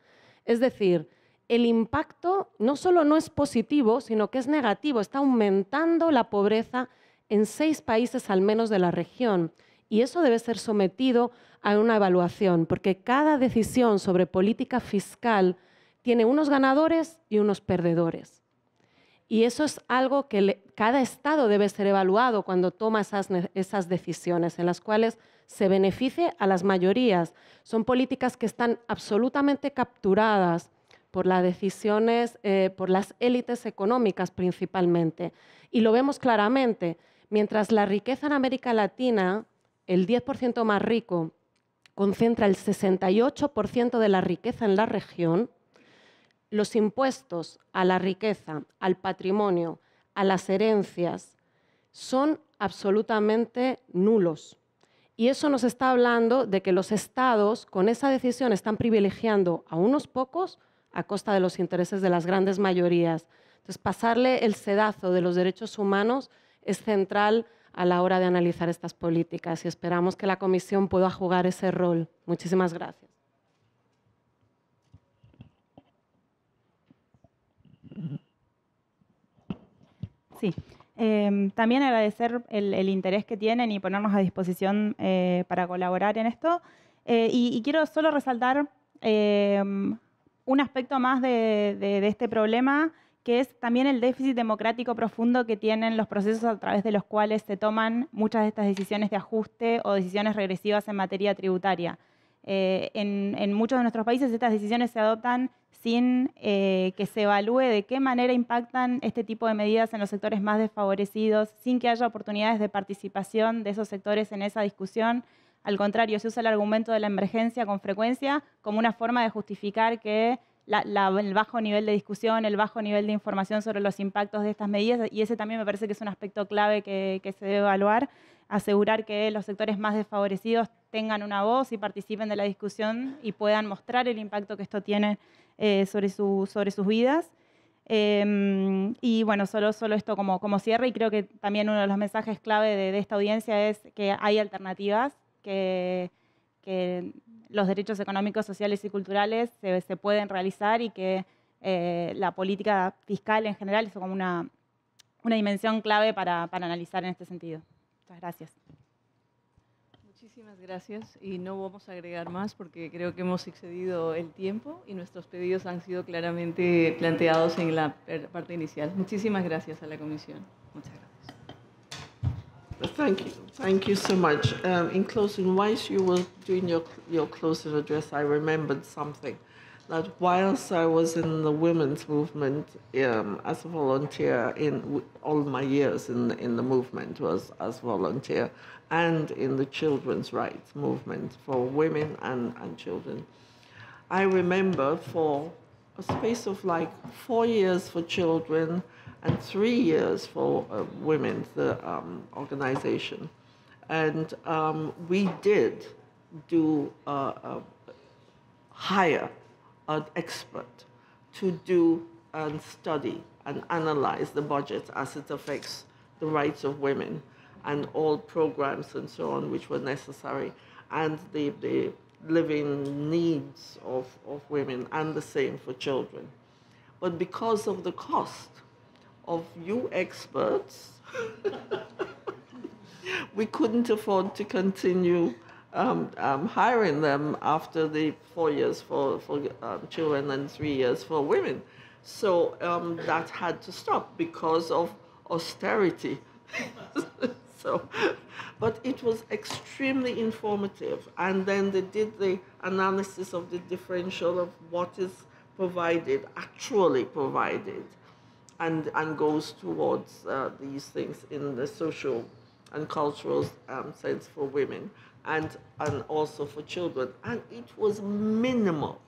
Es decir, el impacto no solo no es positivo, sino que es negativo. Está aumentando la pobreza en seis países al menos de la región. Y eso debe ser sometido a una evaluación, porque cada decisión sobre política fiscal tiene unos ganadores y unos perdedores. Y eso es algo que cada Estado debe ser evaluado cuando toma esas decisiones, en las cuales se beneficie a las mayorías. Son políticas que están absolutamente capturadas por las decisiones, eh, por las élites económicas principalmente. Y lo vemos claramente. Mientras la riqueza en América Latina, el 10% más rico, concentra el 68% de la riqueza en la región, los impuestos a la riqueza, al patrimonio, a las herencias, son absolutamente nulos. Y eso nos está hablando de que los estados con esa decisión están privilegiando a unos pocos a costa de los intereses de las grandes mayorías. Entonces, pasarle el sedazo de los derechos humanos es central a la hora de analizar estas políticas y esperamos que la Comisión pueda jugar ese rol. Muchísimas gracias. Sí. Em, también agradecer el, interés que tienen y ponernos a disposición eh, para colaborar en esto. Eh, y, quiero solo resaltar em, un aspecto más de, este problema, que es también el déficit democrático profundo que tienen los procesos a través de los cuales se toman muchas de estas decisiones de ajuste o decisiones regresivas en materia tributaria. Eh, en, muchos de nuestros países estas decisiones se adoptan sin eh, que se evalúe de qué manera impactan este tipo de medidas en los sectores más desfavorecidos, sin que haya oportunidades de participación de esos sectores en esa discusión. Al contrario, se usa el argumento de la emergencia con frecuencia como una forma de justificar que el bajo nivel de discusión, el bajo nivel de información sobre los impactos de estas medidas, y ese también me parece que es un aspecto clave que, se debe evaluar, asegurar que los sectores más desfavorecidos tengan una voz y participen de la discusión y puedan mostrar el impacto que esto tiene eh, sobre, su, sobre sus vidas. Em, y bueno, solo, solo esto como, como cierre, y creo que también uno de los mensajes clave de, esta audiencia es que hay alternativas, que, que los derechos económicos, sociales y culturales se, pueden realizar y que eh, la política fiscal en general es como una, dimensión clave para, para, analizar en este sentido. Muchas gracias. Muchísimas gracias y no vamos a agregar más porque creo que hemos excedido el tiempo y nuestros pedidos han sido claramente planteados en la parte inicial. Muchísimas gracias a la comisión. Muchas gracias. Thank you. Thank you so much. Um, in closing, whilst you were doing your, your closing address, I remembered something. That whilst I was in the women's movement um, as a volunteer in all my years in, in the movement was as volunteer and in the children's rights movement for women and, and children. I remember for a space of like four years for children and three years for uh, women, the um, organization. And um, we did do uh, uh, hire an expert to do and study and analyze the budget as it affects the rights of women and all programs and so on which were necessary and the, the living needs of, of women and the same for children. But because of the cost, of you experts, (laughs) we couldn't afford to continue um, um, hiring them after the four years for, for um, children and three years for women. So um, that had to stop because of austerity. (laughs) so, but it was extremely informative. And then they did the analysis of the differential of what is provided, actually provided and, and goes towards uh, these things in the social and cultural um, sense for women and, and also for children. And it was minimal,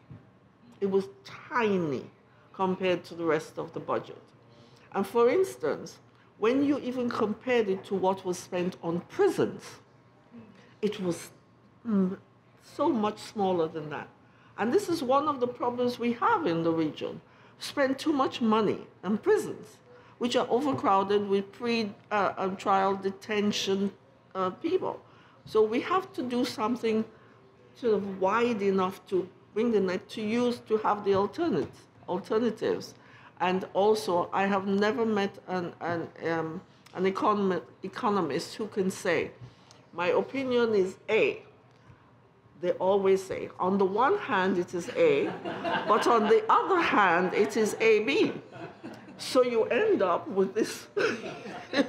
it was tiny compared to the rest of the budget. And for instance, when you even compared it to what was spent on prisons, it was mm, so much smaller than that. And this is one of the problems we have in the region spend too much money on prisons, which are overcrowded with pre-trial uh, um, detention uh, people. So we have to do something sort of wide enough to bring the net to use to have the alternatives. Alternatives, and also I have never met an an um, an economist, economist who can say, my opinion is A, they always say. On the one hand, it is A, but on the other hand, it is AB. So you end up with this. (laughs)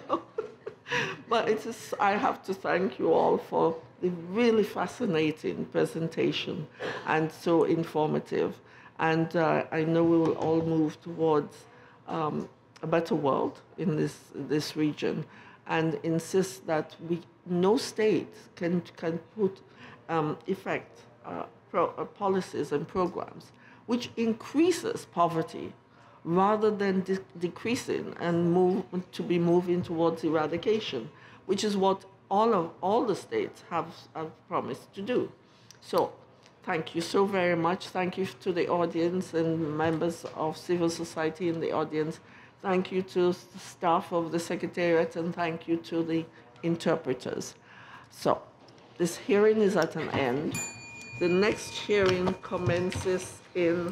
But it is, I have to thank you all for the really fascinating presentation and so informative. And uh, I know we will all move towards um, a better world in this, this region and insist that we, no state can, can put um, effect uh, pro, uh, policies and programs, which increases poverty rather than de decreasing and move to be moving towards eradication, which is what all of all the states have, have promised to do. So thank you so very much. Thank you to the audience and members of civil society in the audience. Thank you to the staff of the Secretariat and thank you to the interpreters. So. This hearing is at an end. The next hearing commences in